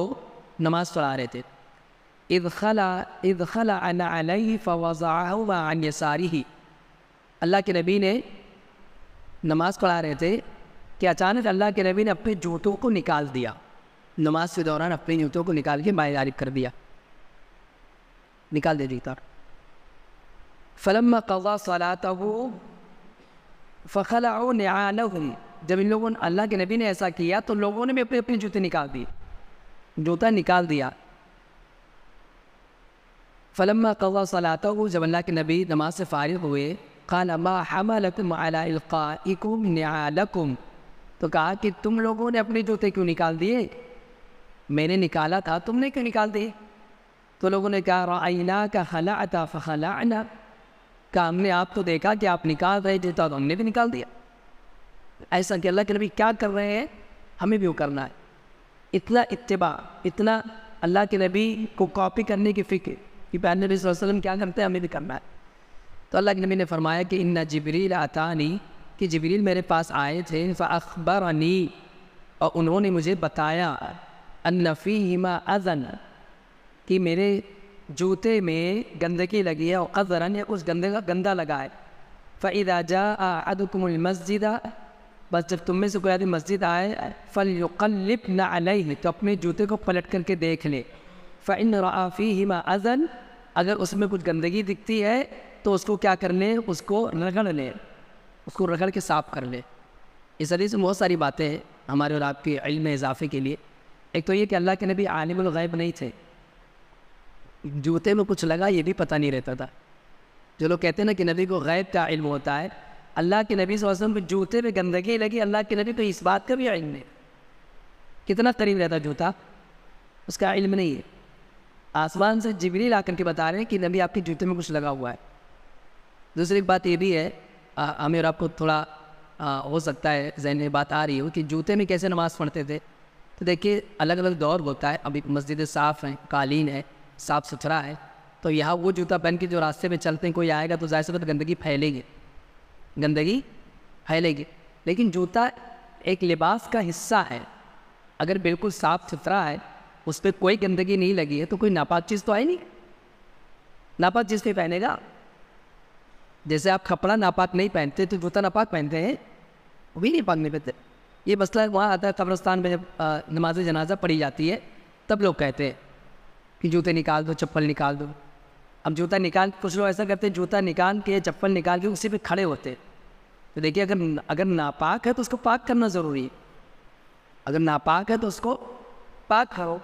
नमाज़ पढ़ा रहे थे इदखला इदखला अना अलही सारी ही अल्लाह के नबी ने नमाज़ पढ़ा रहे थे कि अचानक अल्लाह के नबी ने अपने जूतों को निकाल दिया नमाज के दौरान अपने जूतों को निकाल के माए जारिब कर दिया निकाल दे जीता फलम कवा सलाता हो फ़खला न्यान जब इन लोगों ने अल्लाह के नबी ने ऐसा किया तो लोगों ने भी अपने अपने जूते निकाल दिए जूता निकाल दिया फलम कवा सलाता हो जब अल्लाह के नबी नमाज से फ़ारिग हुए खाना हमलकुम अलाकुम न्यालकुम तो कहा कि तुम लोगों ने अपने जूते क्यों निकाल दिए मैंने निकाला था तुमने क्यों निकाल दिए तो लोगों ने कहा रईना का खला अता फला आना कहा हमने आप तो देखा कि आप निकाल रहे थे तो हमने भी निकाल दिया ऐसा कि अल्लाह के नबी क्या कर रहे हैं हमें भी वो करना है इतना इतबा इतना अल्लाह के नबी को कॉपी करने की फ़िक्र कि प्यार नबी क्या करते हैं हमें भी करना है तो अल्लाह के नबी ने फरमाया कि इन्ना जबरील नहीं कि जबरील मेरे पास आए थे फ़ाखबर अनी और उन्होंने मुझे बताया अनफ़ी हिमा अज़न कि मेरे जूते में गंदगी लगी है और अज़रन उस गंदे का गंदा लगा है फ़ैदाजा मस्जिद बस जब तुम में से कोई आदमी मस्जिद आए फल युकल्लिप ना अलही तो अपने जूते को पलट करके देख ले फ़ैन रफ़ी हिमा अज़न अगर उसमें कुछ गंदगी दिखती है तो उसको क्या कर लें उसको रगड़ लें उसको रगड़ के साफ़ कर ले इस हदीस में बहुत सारी बातें हैं हमारे और आपके इल्म इजाफ़े के लिए एक तो ये कि अल्लाह के नबी आलिमग़ैब नहीं थे जूते में कुछ लगा ये भी पता नहीं रहता था जो लोग कहते हैं ना कि नबी को गैब का इल्म होता है अल्लाह के नबी वसम में जूते में गंदगी लगी अल्लाह के नबी को इस बात का भी इल्म नहीं कितना करीब रहता जूता उसका इल्म नहीं है आसमान से जिबरी ला करके बता रहे हैं कि नबी आपके जूते में कुछ लगा हुआ है दूसरी बात ये भी है आमिर आपको थोड़ा आ, हो सकता है जहन में बात आ रही हो कि जूते में कैसे नमाज़ पढ़ते थे तो देखिए अलग अलग दौर होता है अभी मस्जिद साफ़ हैं कालीन है साफ़ सुथरा है तो यहाँ वो जूता पहन के जो रास्ते में चलते हैं कोई आएगा तो जाहिर सफर गंदगी फैलेगी गंदगी फैलेगी लेकिन जूता एक लिबास का हिस्सा है अगर बिल्कुल साफ़ सुथरा है उस पर कोई गंदगी नहीं लगी है तो कोई नापाक चीज़ तो आई नहीं नापाक चीज़ पे पहनेगा जैसे आप कपड़ा नापाक नहीं पहनते तो जूता तो नापाक पहनते हैं वो भी पाक नहीं पहनते ये मसला वहाँ आता है कब्रस्तान में जब नमाज जनाजा पढ़ी जाती है तब लोग कहते हैं कि जूते निकाल दो चप्पल निकाल दो अब जूता निकाल कुछ लोग ऐसा करते हैं जूता निकाल के चप्पल निकाल के उसी पर खड़े होते तो देखिए अगर अगर नापाक है तो उसको पाक करना ज़रूरी है अगर नापाक है तो उसको पाक करो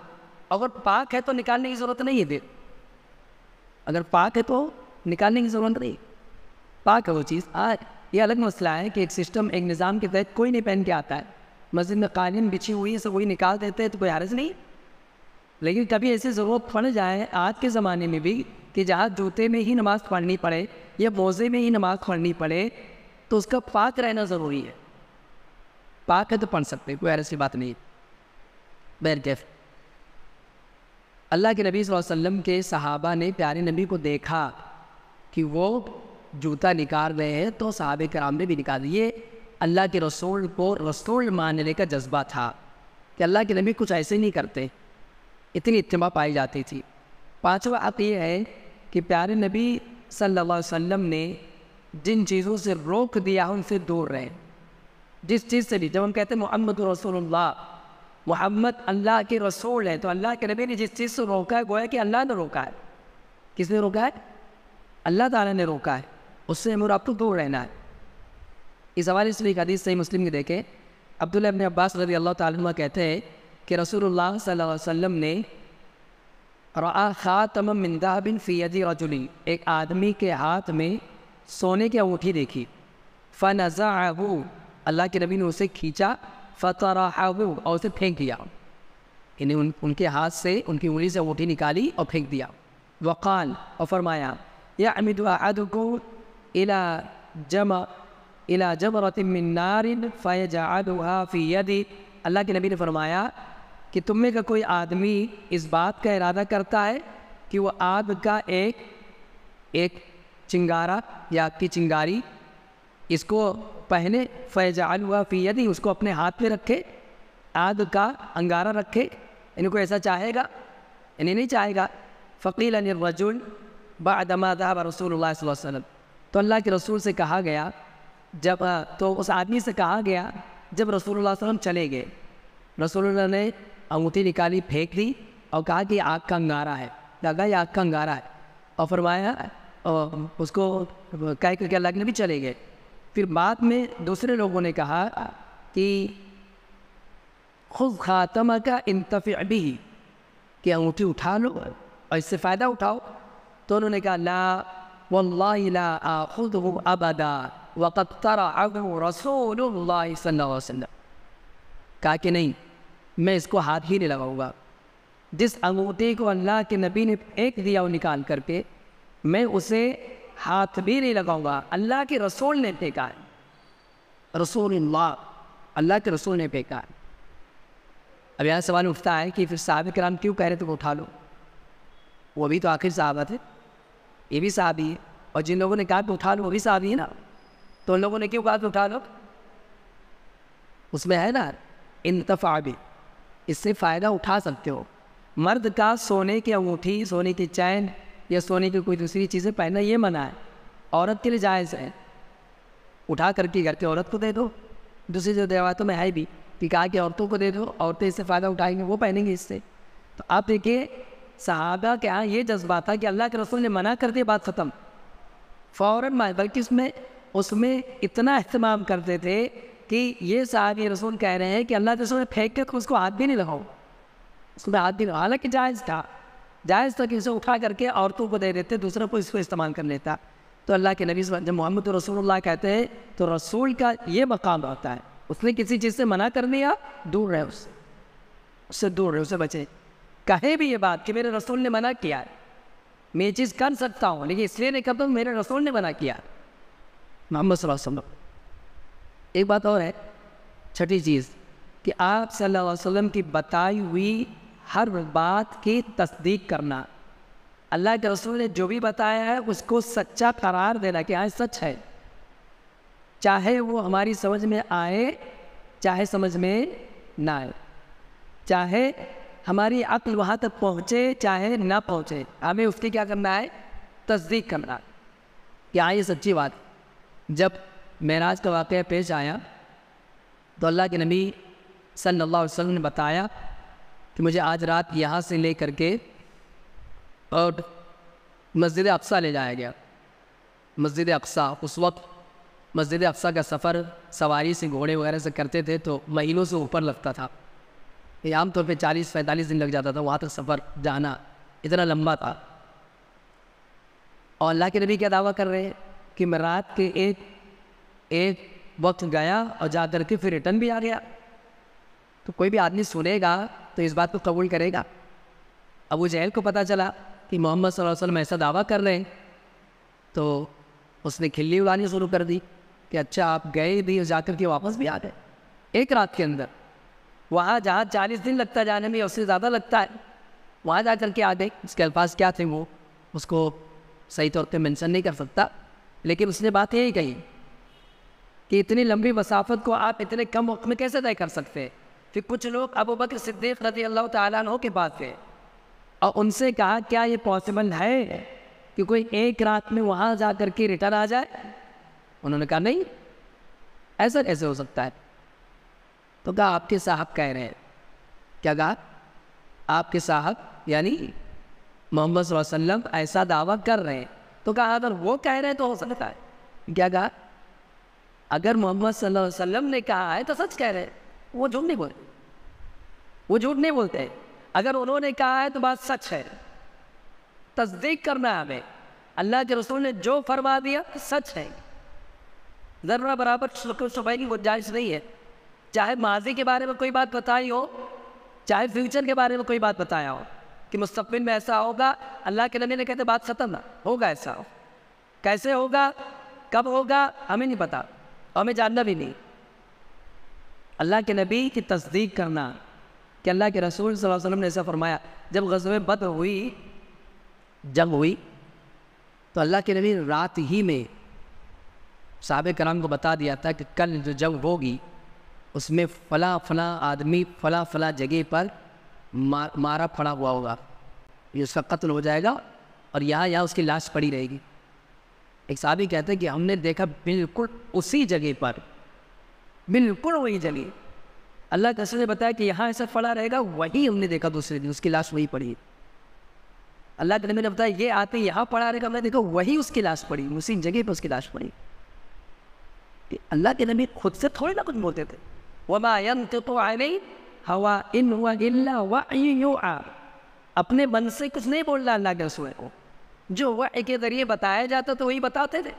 अगर पाक है तो निकालने की ज़रूरत नहीं है देख अगर पाक है तो निकालने की ज़रूरत नहीं पाक है वो चीज़ आ ये अलग मसला है कि एक सिस्टम एक निज़ाम के तहत कोई नहीं पहन के आता है मस्जिद में कालीन बिछी हुई है सब वही निकाल देते हैं तो कोई हारज नहीं लेकिन कभी ऐसी ज़रूरत पड़ जाए आज के ज़माने में भी कि जहाँ जूते में ही नमाज़ पढ़नी पड़े या मोज़े में ही नमाज़ पढ़नी पड़े तो उसका पाक रहना ज़रूरी है पाक है तो पढ़ सकते कोई ऐसी बात नहीं कैफ अल्लाह के नबी वसल्लम के सहाबा ने प्यारे नबी को देखा कि वो जूता निकाल रहे हैं तो साहब कराम ने भी निकाल दिए अल्लाह के रसूल को रसूल मानने का जज्बा था कि अल्लाह के नबी कुछ ऐसे नहीं करते इतनी इतमा पाई जाती थी पाँचवा अब ये है कि प्यारे नबी सल्लल्लाहु अलैहि वसल्लम ने जिन चीज़ों से रोक दिया उनसे दूर रहें जिस चीज़ से भी जब हम कहते हैं मोहम्मद रसोल्ला मोहम्मद अल्लाह के रसूल है तो अल्लाह के नबी ने जिस चीज़ से रोका है गोया कि अल्लाह ने रोका है किसने रोका है अल्लाह ताला ने रोका है उससे हम और आपको दूर रहना है इस हवाले से एक हदीस सही मुस्लिम के देखें अब्दुल्ला अबन अब्बास रजी अल्लाह तुमा कहते हैं कि रसूल वसम ने तम मिंदा बिन फ़ीदी रजुली एक आदमी के हाथ में सोने की अंगूठी देखी फ़न अल्लाह के नबी ने उसे खींचा फ़तरा और उसे फेंक दिया इन्हें उन, उनके हाथ से उनकी उंगली से अंगूठी निकाली और फेंक दिया वक़ाल और फरमाया या को इला जमा इला जमरत من نار فيجعلها في यदि अल्लाह के नबी ने फरमाया कि तुम में का कोई आदमी इस बात का इरादा करता है कि वह आग का एक एक चिंगारा या आग की चिंगारी इसको पहने हुआ फ़ी यदि उसको अपने हाथ में रखे आग का अंगारा रखे इनको ऐसा चाहेगा इन्हें नहीं चाहेगा फ़कील रजुल बदमा रसूल वसलम तो अल्लाह के रसूल से कहा गया जब तो उस आदमी से कहा गया जब रसूल वसल्लम चले गए रसूलुल्लाह ने अंगूठी निकाली फेंक दी और कहा कि आग का अंगारा है लगा ये आग का अंगारा है और फरमाया और उसको कह करके अल्लाह के नबी चले गए फिर बाद में दूसरे लोगों ने कहा कि खुद खातमा का इंतफ़ अभी कि अंगूठी उठा लो और इससे फ़ायदा उठाओ तो उन्होंने कहा ला الله صلى الله عليه وسلم कहा कि नहीं मैं इसको हाथ ही नहीं लगाऊंगा जिस अंगूठे को अल्लाह के नबी ने फेंक दिया निकाल करके मैं उसे हाथ भी नहीं लगाऊंगा अल्लाह के रसूल ने फेंका है रसूल अल्लाह के रसूल ने फेंका है अब यहाँ सवाल उठता है कि फिर साहब कराम क्यों कह रहे थे तो उठा लो वो भी तो आखिर साहबा थे ये भी साहबी है और जिन लोगों ने कहा कि उठा लो वो भी साहबी है ना तो उन लोगों ने क्यों कहा कि उठा लो उसमें है ना इंतफा भी इससे फ़ायदा उठा सकते हो मर्द का सोने की अंगूठी सोने की चैन या सोने की कोई दूसरी चीज़ें पहनना ये मना है औरत के लिए जायज़ है उठा करके घर के औरत को दे दो दूसरी जो देवातों में है भी कि कहा कि औरतों को दे दो औरतें इससे फ़ायदा उठाएंगे वो पहनेंगे इससे तो आप देखिए सहाबा यहाँ ये जज्बा था कि अल्लाह के रसूल ने मना कर दिया बात ख़त्म फ़ौर बल्कि उसमें उसमें इतना अहतमाम करते थे कि ये साहब रसूल कह रहे हैं कि अल्लाह के रसूल ने फेंक कर उसको हाथ भी नहीं लगाओ उसमें हाथ भी लगाओ हालांकि जायज़ था जायज़ था कि उसे उठा करके औरतों को दे देते दूसरों को इसको इस्तेमाल कर लेता तो अल्लाह के नबी जब मोहम्मद रसूल कहते हैं तो रसूल का ये मकाम आता है उसने किसी चीज़ से मना कर दिया दूर रहे उससे उससे दूर रहे उससे बचे कहे भी ये बात कि मेरे रसूल ने मना किया है मैं ये चीज़ कर सकता हूँ लेकिन इसलिए नहीं करता मेरे रसूल ने मना किया मोहम्मद वसल्लम एक बात और है छठी चीज़ कि आप सल्लल्लाहु अलैहि वसल्लम की बताई हुई हर बात की तस्दीक करना अल्लाह के रसूल ने जो भी बताया है उसको सच्चा करार देना कि हाँ सच है चाहे वो हमारी समझ में आए चाहे समझ में ना आए चाहे हमारी अक्ल वहाँ तक पहुँचे चाहे ना पहुँचे हमें उसकी क्या करना है तस्दीक करना है ये सच्ची बात जब मेराज का वाक़ पेश आया तो अल्लाह के नबी सल्लल्लाहु अलैहि वसल्लम ने बताया कि मुझे आज रात यहाँ से ले करके और मस्जिद अक्सा ले जाया गया मस्जिद अक्सा उस वक्त मस्जिद अक्सा का सफ़र सवारी से घोड़े वगैरह से करते थे तो महीनों से ऊपर लगता था ये आमतौर पे 40-45 दिन लग जाता था वहाँ तक सफ़र जाना इतना लंबा था और अल्लाह के नबी क्या दावा कर रहे हैं कि मैं रात के एक एक वक्त गया और जा कर के फिर रिटर्न भी आ गया तो कोई भी आदमी सुनेगा तो इस बात को कबूल करेगा अबू जहल को पता चला कि मोहम्मद सल्लल्लाहु अलैहि वसल्लम ऐसा दावा कर रहे हैं तो उसने खिल्ली उड़ानी शुरू कर दी कि अच्छा आप गए भी जा कर के वापस भी आ गए एक रात के अंदर वहाँ जहाँ चालीस दिन लगता जाने में उससे ज़्यादा लगता है वहाँ जा कर के आ गए उसके अल्फाज क्या थे वो उसको सही तौर पर मैंशन नहीं कर सकता लेकिन उसने बात यही कही कि इतनी लंबी मसाफत को आप इतने कम वक्त में कैसे तय कर सकते हैं फिर कुछ लोग अबू बकर सिद्दीक रजी अल्लाह तु के पास गए और उनसे कहा क्या ये पॉसिबल है कि कोई एक रात में वहाँ जा कर के रिटर्न आ जाए उन्होंने कहा नहीं ऐसा कैसे हो सकता है तो कहा आपके साहब कह रहे हैं क्या कहा आपके साहब यानी मोहम्मद वसल्लम ऐसा दावा कर रहे हैं तो कहा अगर वो कह रहे हैं तो हो सकता है क्या कहा अगर मोहम्मद वसल्लम ने कहा है तो सच कह रहे हैं वो झूठ नहीं बोलते वो झूठ नहीं बोलते अगर उन्होंने कहा है तो बात सच है तस्दीक करना है हमें अल्लाह के रसूल ने जो फरमा दिया सच है जरूर बराबर सुबह की गुंजाइश नहीं है चाहे माजी के बारे में कोई बात बताई हो चाहे फ्यूचर के बारे में कोई बात बताया हो कि मुस्तबिल में ऐसा होगा अल्लाह के नबी ने कहते बात ख़त्म ना होगा ऐसा हो कैसे होगा कब होगा हमें नहीं पता हमें जानना भी नहीं अल्लाह के नबी की तस्दीक करना कि अल्लाह के रसूल सल्लल्लाहु अलैहि वसल्लम ने ऐसा फरमाया जब गजब बद हुई जंग हुई तो अल्लाह के नबी रात ही में साहब कराम को बता दिया था कि कल जो जंग होगी उसमें फला फला आदमी फला फला जगह पर मार, मारा फड़ा हुआ होगा ये उसका कत्ल हो जाएगा और यहाँ यहाँ उसकी लाश पड़ी रहेगी एक साहबी कहते हैं कि हमने देखा बिल्कुल उसी जगह पर बिल्कुल वही जगह अल्लाह के ने बताया कि यहाँ ऐसा फड़ा रहेगा वही हमने देखा दूसरे दिन उसकी लाश वही पड़ी अल्लाह के ने बताया ये आते यहाँ पड़ा रहेगा हमने देखा वही उसकी लाश पड़ी उसी जगह पर उसकी लाश पड़ी अल्लाह के नबी खुद से थोड़ी ना कुछ बोलते थे वमायन हवा इन हुआ इल्ला आ अपने मन से कुछ नहीं बोल रहा अल्लाह के रसूल को जो वही के ज़रिए बताया जाता तो वही बताते थे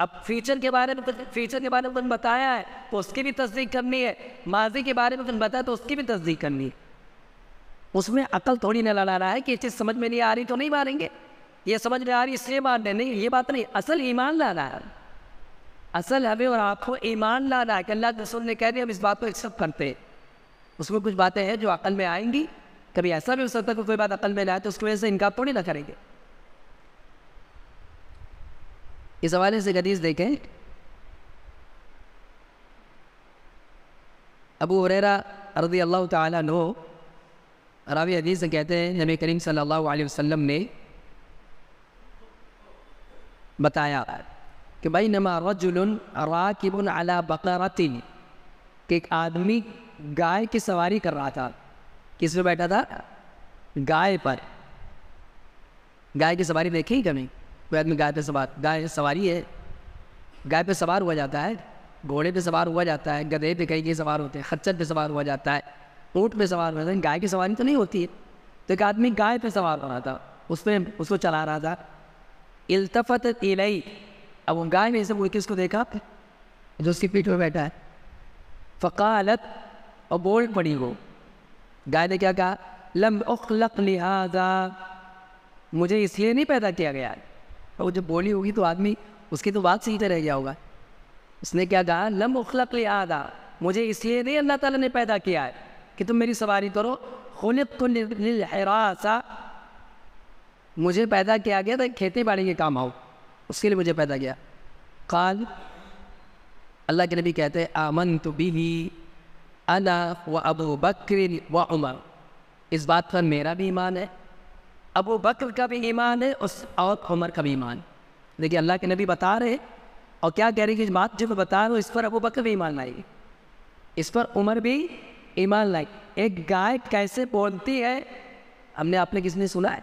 अब फ्यूचर के बारे में फ्यूचर के बारे में तुमने बताया है तो उसकी भी तस्दीक करनी है माजी के बारे में तुमने बताया तो उसकी भी तस्दीक करनी है उसमें अकल थोड़ी ना लड़ा रहा है कि ये चीज़ समझ में नहीं आ रही तो नहीं मारेंगे ये समझ में आ रही इसलिए मार नहीं ये बात नहीं असल ईमान ला रहा है असल हमें और आपको ईमान लाना है कि अल्लाह रसूल ने कह दिया हम इस बात को एक्सेप्ट करते हैं उसमें कुछ बातें हैं जो अकल में आएंगी कभी ऐसा भी हो सकता है कि कोई बात अकल में ना आए तो उसकी वजह से इनकार थोड़ी ना करेंगे इस हवाले से गदीस देखें अबू हुररा रदी अल्लाह तहो रावी हदीस से कहते हैं नबी करीम सल्लल्लाहु अलैहि वसल्लम ने बताया कि भाई नमा रजुल राकिब अला बकरतिन कि एक आदमी गाय की सवारी कर रहा था किस पे बैठा था गाय पर गाय की सवारी देखी ही कभी कोई आदमी गाय पे सवार गाय सवारी है गाय पे सवार हुआ जाता है घोड़े पे सवार हुआ जाता है गधे पे कहीं कहीं सवार होते हैं खच्चर पे सवार हुआ जाता है ऊँट पे सवार हुआ जाता है गाय की सवारी तो नहीं होती है तो एक आदमी गाय पे सवार हो रहा था उसमें उसको चला रहा था इल्तफत इलई अब उन गाय में से मुड़ के उसको देखा जो उसकी पीठ पर बैठा है फ़कालत और बोल पड़ी वो गाय ने क्या कहा लम उखलक लिहाजा मुझे इसलिए नहीं पैदा किया गया और जब बोली होगी तो आदमी उसकी तो बात सीधे रह गया होगा उसने क्या कहा लम उखलक लिहाजा मुझे इसलिए नहीं अल्लाह ताला ने पैदा किया है कि तुम मेरी सवारी करो खुलत हैरासा मुझे पैदा किया गया था खेती बाड़ी के काम आओ उसके लिए मुझे पैदा किया काल अल्लाह के नबी कहते हैं आमन तो बिही अना व अबू बकर व उमर इस बात पर मेरा भी ईमान है अबू बकर का भी ईमान है उस और उमर का भी ईमान देखिए अल्लाह के नबी बता रहे और क्या कह रहे कि बात जो मैं बता रहा हूँ इस पर अबू बकर भी ईमान लाएगी इस पर उमर भी ईमान लाए एक गाय कैसे बोलती है हमने आपने किसने सुना है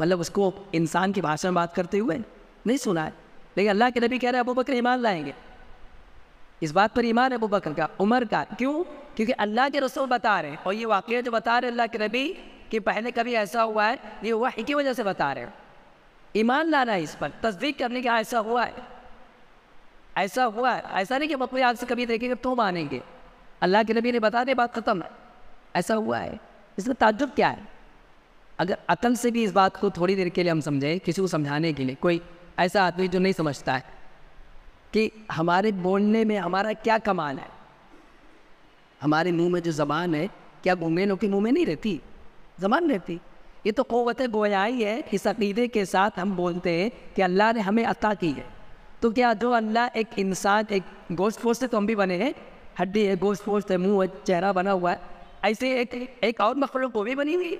मतलब उसको इंसान की भाषा में बात करते हुए नहीं सुना है लेकिन अल्लाह के नबी कह रहे हैं अबू बकर ईमान लाएंगे इस बात पर ईमान अबू बकर का उमर का क्यों क्योंकि अल्लाह के रसूल बता रहे हैं और ये वाक्य जो बता रहे अल्लाह के नबी कि पहले कभी ऐसा हुआ है ये हुआ है वजह से बता रहे हैं ईमान लाना है इस पर तस्दीक करने का ऐसा हुआ है ऐसा हुआ है ऐसा नहीं कि हम अपने आग से कभी देखेंगे तो मानेंगे अल्लाह के नबी ने बता दें बात ख़त्म है ऐसा हुआ है इसका ताजुब क्या है अगर अतल से भी इस बात को थोड़ी देर के लिए हम समझें किसी को समझाने के लिए कोई ऐसा आदमी जो नहीं समझता है कि हमारे बोलने में हमारा क्या कमाल है हमारे मुंह में जो ज़बान है क्या गुमेलों के मुंह में नहीं रहती ज़बान रहती ये तो क़वत गोयाई है इस अकीदे के साथ हम बोलते हैं कि अल्लाह ने हमें अता की है तो क्या जो अल्लाह एक इंसान एक गोश्त फोश्त तो हम भी बने हैं हड्डी है गोश्त फोश्त है मुँह है चेहरा बना हुआ है ऐसे एक एक और मखलों को भी बनी हुई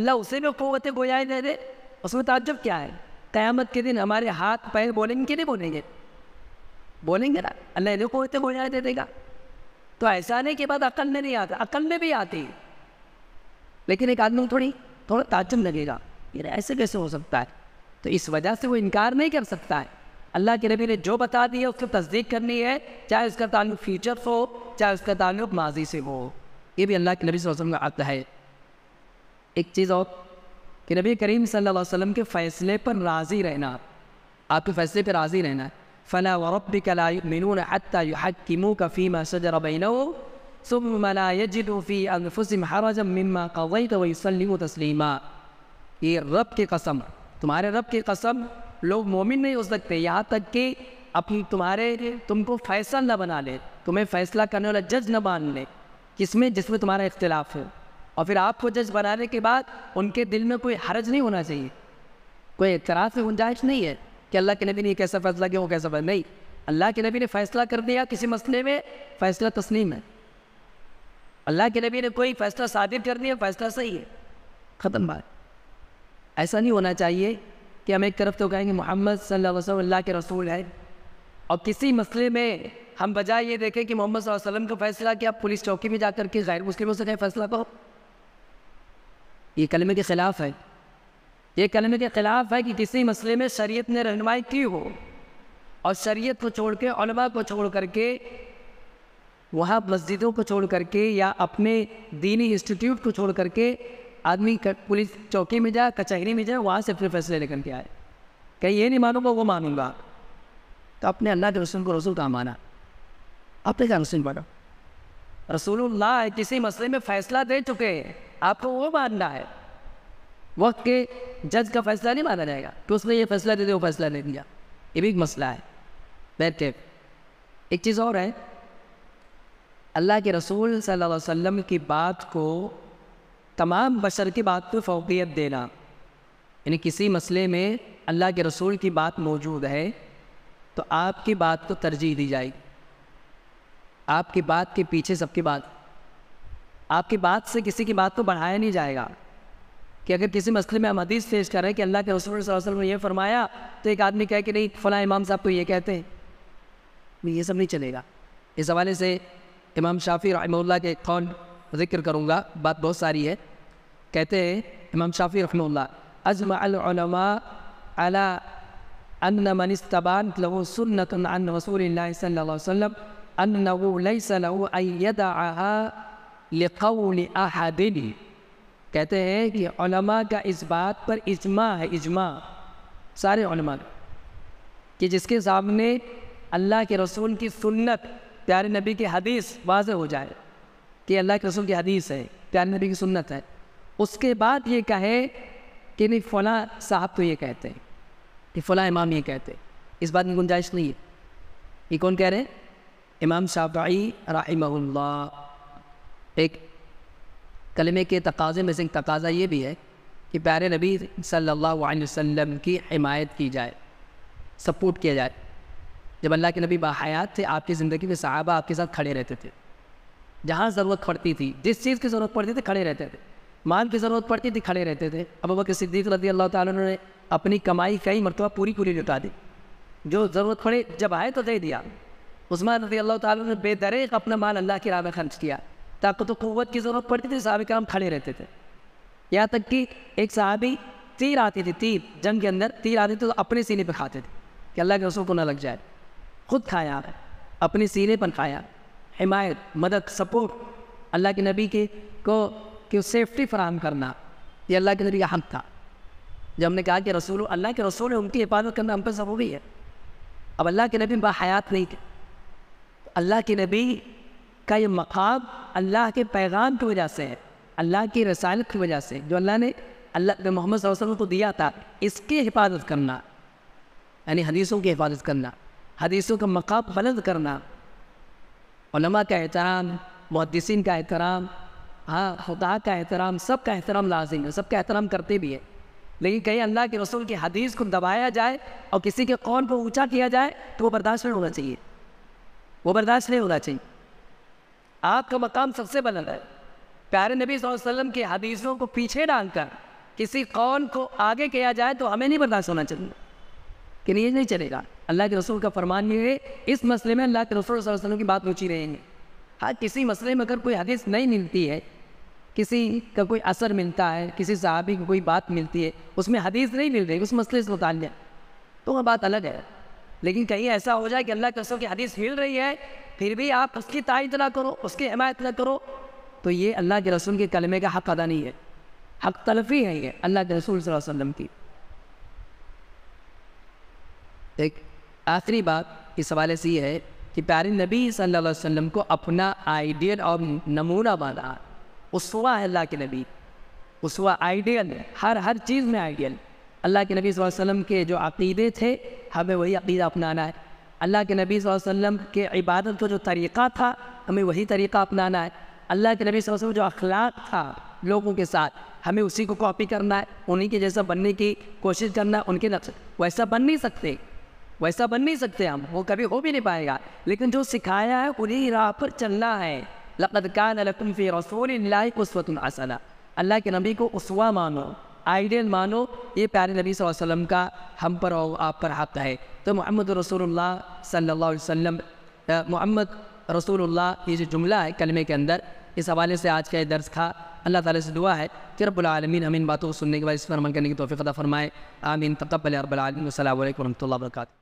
अल्लाह उसे भी क़वत गोयाई दे दे उसमें ताजब क्या है क़्यामत के दिन हमारे हाथ पैर बोलेंगे कि नहीं बोलेंगे बोलेंगे ना अल्लाह इन्हें को इतने बोझा दे देगा तो ऐसा नहीं के बाद अकल में नहीं आता अकल में भी आती लेकिन एक आदमी थोड़ी थोड़ा ताजम लगेगा ये ऐसे कैसे हो सकता है तो इस वजह से वो इनकार नहीं कर सकता है अल्लाह के नबी ने जो बता दिया उसको तस्दीक करनी है चाहे उसका ताल्लुक फ्यूचर से हो चाहे उसका ताल्लुक माजी से हो ये भी अल्लाह के नबी वसम का आता है एक चीज़ और कि नबी करीम सल्लल्लाहु अलैहि वसल्लम के फ़ैसले पर राज़ी रहना आपके फ़ैसले पर राज़ी रहना फ़ला वरब कलामिन हकिमु सजर तस्लीमा ये रब की कसम तुम्हारे रब की कसम लोग मोमिन नहीं हो सकते यहाँ तक कि अपनी तुम्हारे तुमको फ़ैसला न बना ले तुम्हें फ़ैसला करने वाला जज न मान ले किसमें जिसमें तुम्हारा इख्तलाफ है और फिर आपको जज बनाने के बाद उनके दिल में कोई हरज नहीं होना चाहिए कोई एतराज़ में गुंजाइश नहीं है कि अल्लाह के नबी ने कैसा फ़ैसला किया वो कैसा फैसला नहीं अल्लाह के नबी ने फ़ैसला कर दिया किसी मसले में फ़ैसला तस्लीम है अल्लाह के नबी ने कोई फ़ैसला साबित कर दिया फ़ैसला सही है ख़त्म बात ऐसा नहीं होना चाहिए कि हम एक तरफ तो कहेंगे मोहम्मद सल्लल्लाहु अल्लाह के रसूल है और किसी मसले में हम बजाय ये देखें कि मोहम्मद का फ़ैसला कि आप पुलिस चौकी में जा कर के गैर मुस्लिमों से कहें फ़ैसला कहो ये कलमे के ख़िलाफ़ है ये कलमे के ख़िलाफ़ है कि किसी मसले में शरीयत ने रहनुमाई की हो और शरीयत को छोड़ के उलमा को छोड़ करके वहाँ मस्जिदों को छोड़ करके या अपने दीनी इंस्टीट्यूट को छोड़ करके आदमी कर, पुलिस चौकी में जाए कचहरी में जाए वहाँ से अपने फैसले लेकर के आए कहीं ये नहीं मानूंगा वो मानूंगा तो अपने अल्लाह के रसूल को रसूल कहाँ माना अपने क्या रसूल माना रसूलुल्लाह किसी मसले में फ़ैसला दे चुके हैं आपको वो मानना है वक्त के जज का फैसला नहीं माना जाएगा कि तो उसने ये फैसला दे दिया वो फैसला नहीं दिया ये भी एक मसला है बैठे एक चीज़ और है अल्लाह के रसूल सल्लल्लाहु अलैहि वसल्लम की बात को तमाम बशर की बात पर फोकियत देना यानी किसी मसले में अल्लाह के रसूल की बात मौजूद है तो आपकी बात को तरजीह दी जाएगी आपकी बात के पीछे सबकी बात आपकी बात से किसी की बात को बढ़ाया नहीं जाएगा कि अगर किसी मसले में हम हदीस पेश कर रहे हैं कि अल्लाह के रसूल वसल्लम ने यह फरमाया तो एक आदमी कहे कि नहीं फ़लाँ इमाम साहब को ये कहते हैं ये सब नहीं चलेगा इस हवाले से इमाम शाफ़ी रहमल्ला के कौन जिक्र करूँगा बात बहुत सारी है कहते हैं इमाम शाफ़ी रहमल्ला अजमा अला अन मनस्तबान लहु सुन्नत रसूल सल्लल्लाहु अलैहि वसल्लम अन लहु लिखौल अहदिन कहते हैं कि उलमा का इस बात पर इजमा है इजमा सारे उलमा का कि जिसके सामने अल्लाह के रसूल की सुन्नत प्यारे नबी की हदीस वाज हो जाए कि अल्लाह के रसूल की हदीस है प्यारे नबी की सुन्नत है उसके बाद ये कहे कि नहीं फ़ला साहब तो ये कहते हैं कि फ़ला इमाम ये कहते हैं इस बात में गुंजाइश नहीं है ये कौन कह रहे हैं इमाम शाबाई रही एक कलमे के तकाजे में से तकाजा ये भी है कि प्यारे नबी सल्लल्लाहु अलैहि वसल्लम की हिमायत की जाए सपोर्ट किया जाए जब अल्लाह के नबी बाहयात थे आपकी ज़िंदगी में साहबा आपके साथ खड़े रहते थे जहाँ ज़रूरत पड़ती थी जिस चीज़ की ज़रूरत पड़ती थी खड़े रहते थे माल की ज़रूरत पड़ती थी खड़े रहते थे अब बकर सिद्दीक रजी अल्लाह ताला ने अपनी कमाई कई मरतबा पूरी पूरी जुटा दी जो ज़रूरत पड़े जब आए तो दे दिया उस्मान रजी अल्लाह ताला ने बेदरेक अपना माल अल्लाह की राह में खर्च किया ताकत तो व की ज़रूरत पड़ती थी साहब कराम खड़े रहते थे यहाँ तक कि एक साहबी तीर आते थे तीर जंग के अंदर तीर आते थे तो अपने सीने पर खाते थे कि अल्लाह के रसूल को ना लग जाए खुद खाया अपने सीने पर खाया हिमायत मदद सपोर्ट अल्लाह के नबी के को कि सेफ्टी फराहम करना ये अल्लाह के नबी का हक था जब हमने कहा कि रसूल अल्लाह के रसूल उनकी हिफाजत करना हम पर ज़रूरी है अब अल्लाह के नबी हयात नहीं थे अल्लाह के नबी का ये मकाब अल्लाह के पैगाम की वजह से है अल्लाह की रसालत की वजह से जो अल्लाह ने अल्लाह मोहम्मद को दिया था इसकी हिफाजत करना यानी हदीसों की हिफाजत करना हदीसों का मकाब बुलंद करना उलमा का एहतराम मुहदसिन का एहतराम हाँ खुदा का एहतराम सब का एहतराम लाजिम है सब का एहतराम करते भी है लेकिन कहीं अल्लाह के रसूल की हदीस को दबाया जाए और किसी के कौन को ऊँचा किया जाए तो वो बर्दाश्त नहीं होना चाहिए वो बर्दाश्त नहीं होना चाहिए आपका मकाम सबसे बुलंद है प्यारे नबी वसल्लम की हदीसों को पीछे डालकर किसी कौन को आगे किया जाए तो हमें नहीं बर्दाश्त होना चाहिए कि नहीं नहीं चलेगा अल्लाह के रसूल का फरमान ये है इस मसले में अल्लाह के रसूल वसल्लम की बात रुचि रहेंगे हाँ किसी मसले में अगर कोई हदीस नहीं मिलती है किसी का कोई असर मिलता है किसी साहबी को कोई बात मिलती है उसमें हदीस नहीं मिल रही उस मसले से मुतल तो वह बात अलग है लेकिन कहीं ऐसा हो जाए कि अल्लाह कसम की हदीस हिल रही है फिर भी आप उसकी ताइज ना करो उसकी हमायत ना करो तो ये अल्लाह के रसूल के कलमे का हक अदा नहीं है हक तलफी है ये अल्लाह के रसूल वसम की एक आखिरी बात इस हवाले से ये है कि प्यारे नबी सल्लल्लाहु अलैहि वसल्लम को अपना आइडियल और नमूना बना उसवा है अल्लाह के नबी उसवा आइडियल हर हर चीज़ में आइडियल अल्लाह के नबी वसम के जो अकीदे थे हमें वही अकीदा अपनाना है अल्लाह के नबी वसम के इबादत का जो तरीक़ा था हमें वही तरीक़ा अपनाना है अल्लाह के नबी वसम जो अखलाक था लोगों के साथ हमें उसी को कॉपी करना है उन्हीं के जैसा बनने की कोशिश करना है उनके नक्श वैसा बन नहीं सकते वैसा बन नहीं सकते हम वो कभी हो भी नहीं पाएगा लेकिन जो सिखाया है उन्हीं राह पर चलना है लक़द कान लकुम फ़ी रसूल उसवतुल असला अल्लाह के नबी को उसवा मानो आइडियल मानो ये प्यारे नबी वसल्लम का हम पर और आप पर हक है तो मोहम्मद रसूलुल्लाह सल्लल्लाहु अलैहि वसल्लम मोहम्मद रसूलुल्लाह ये जो जुमला है कलमे के अंदर इस हवाले से आज का ये दर्ज था अल्लाह ताला से दुआ है कि रबालमीन हम इन बातों को सुनने के बाद इस पर अमल करने की तोफ़ी अदा फरमाए आमीन तकबल अरबालमीन वरम्ह वरक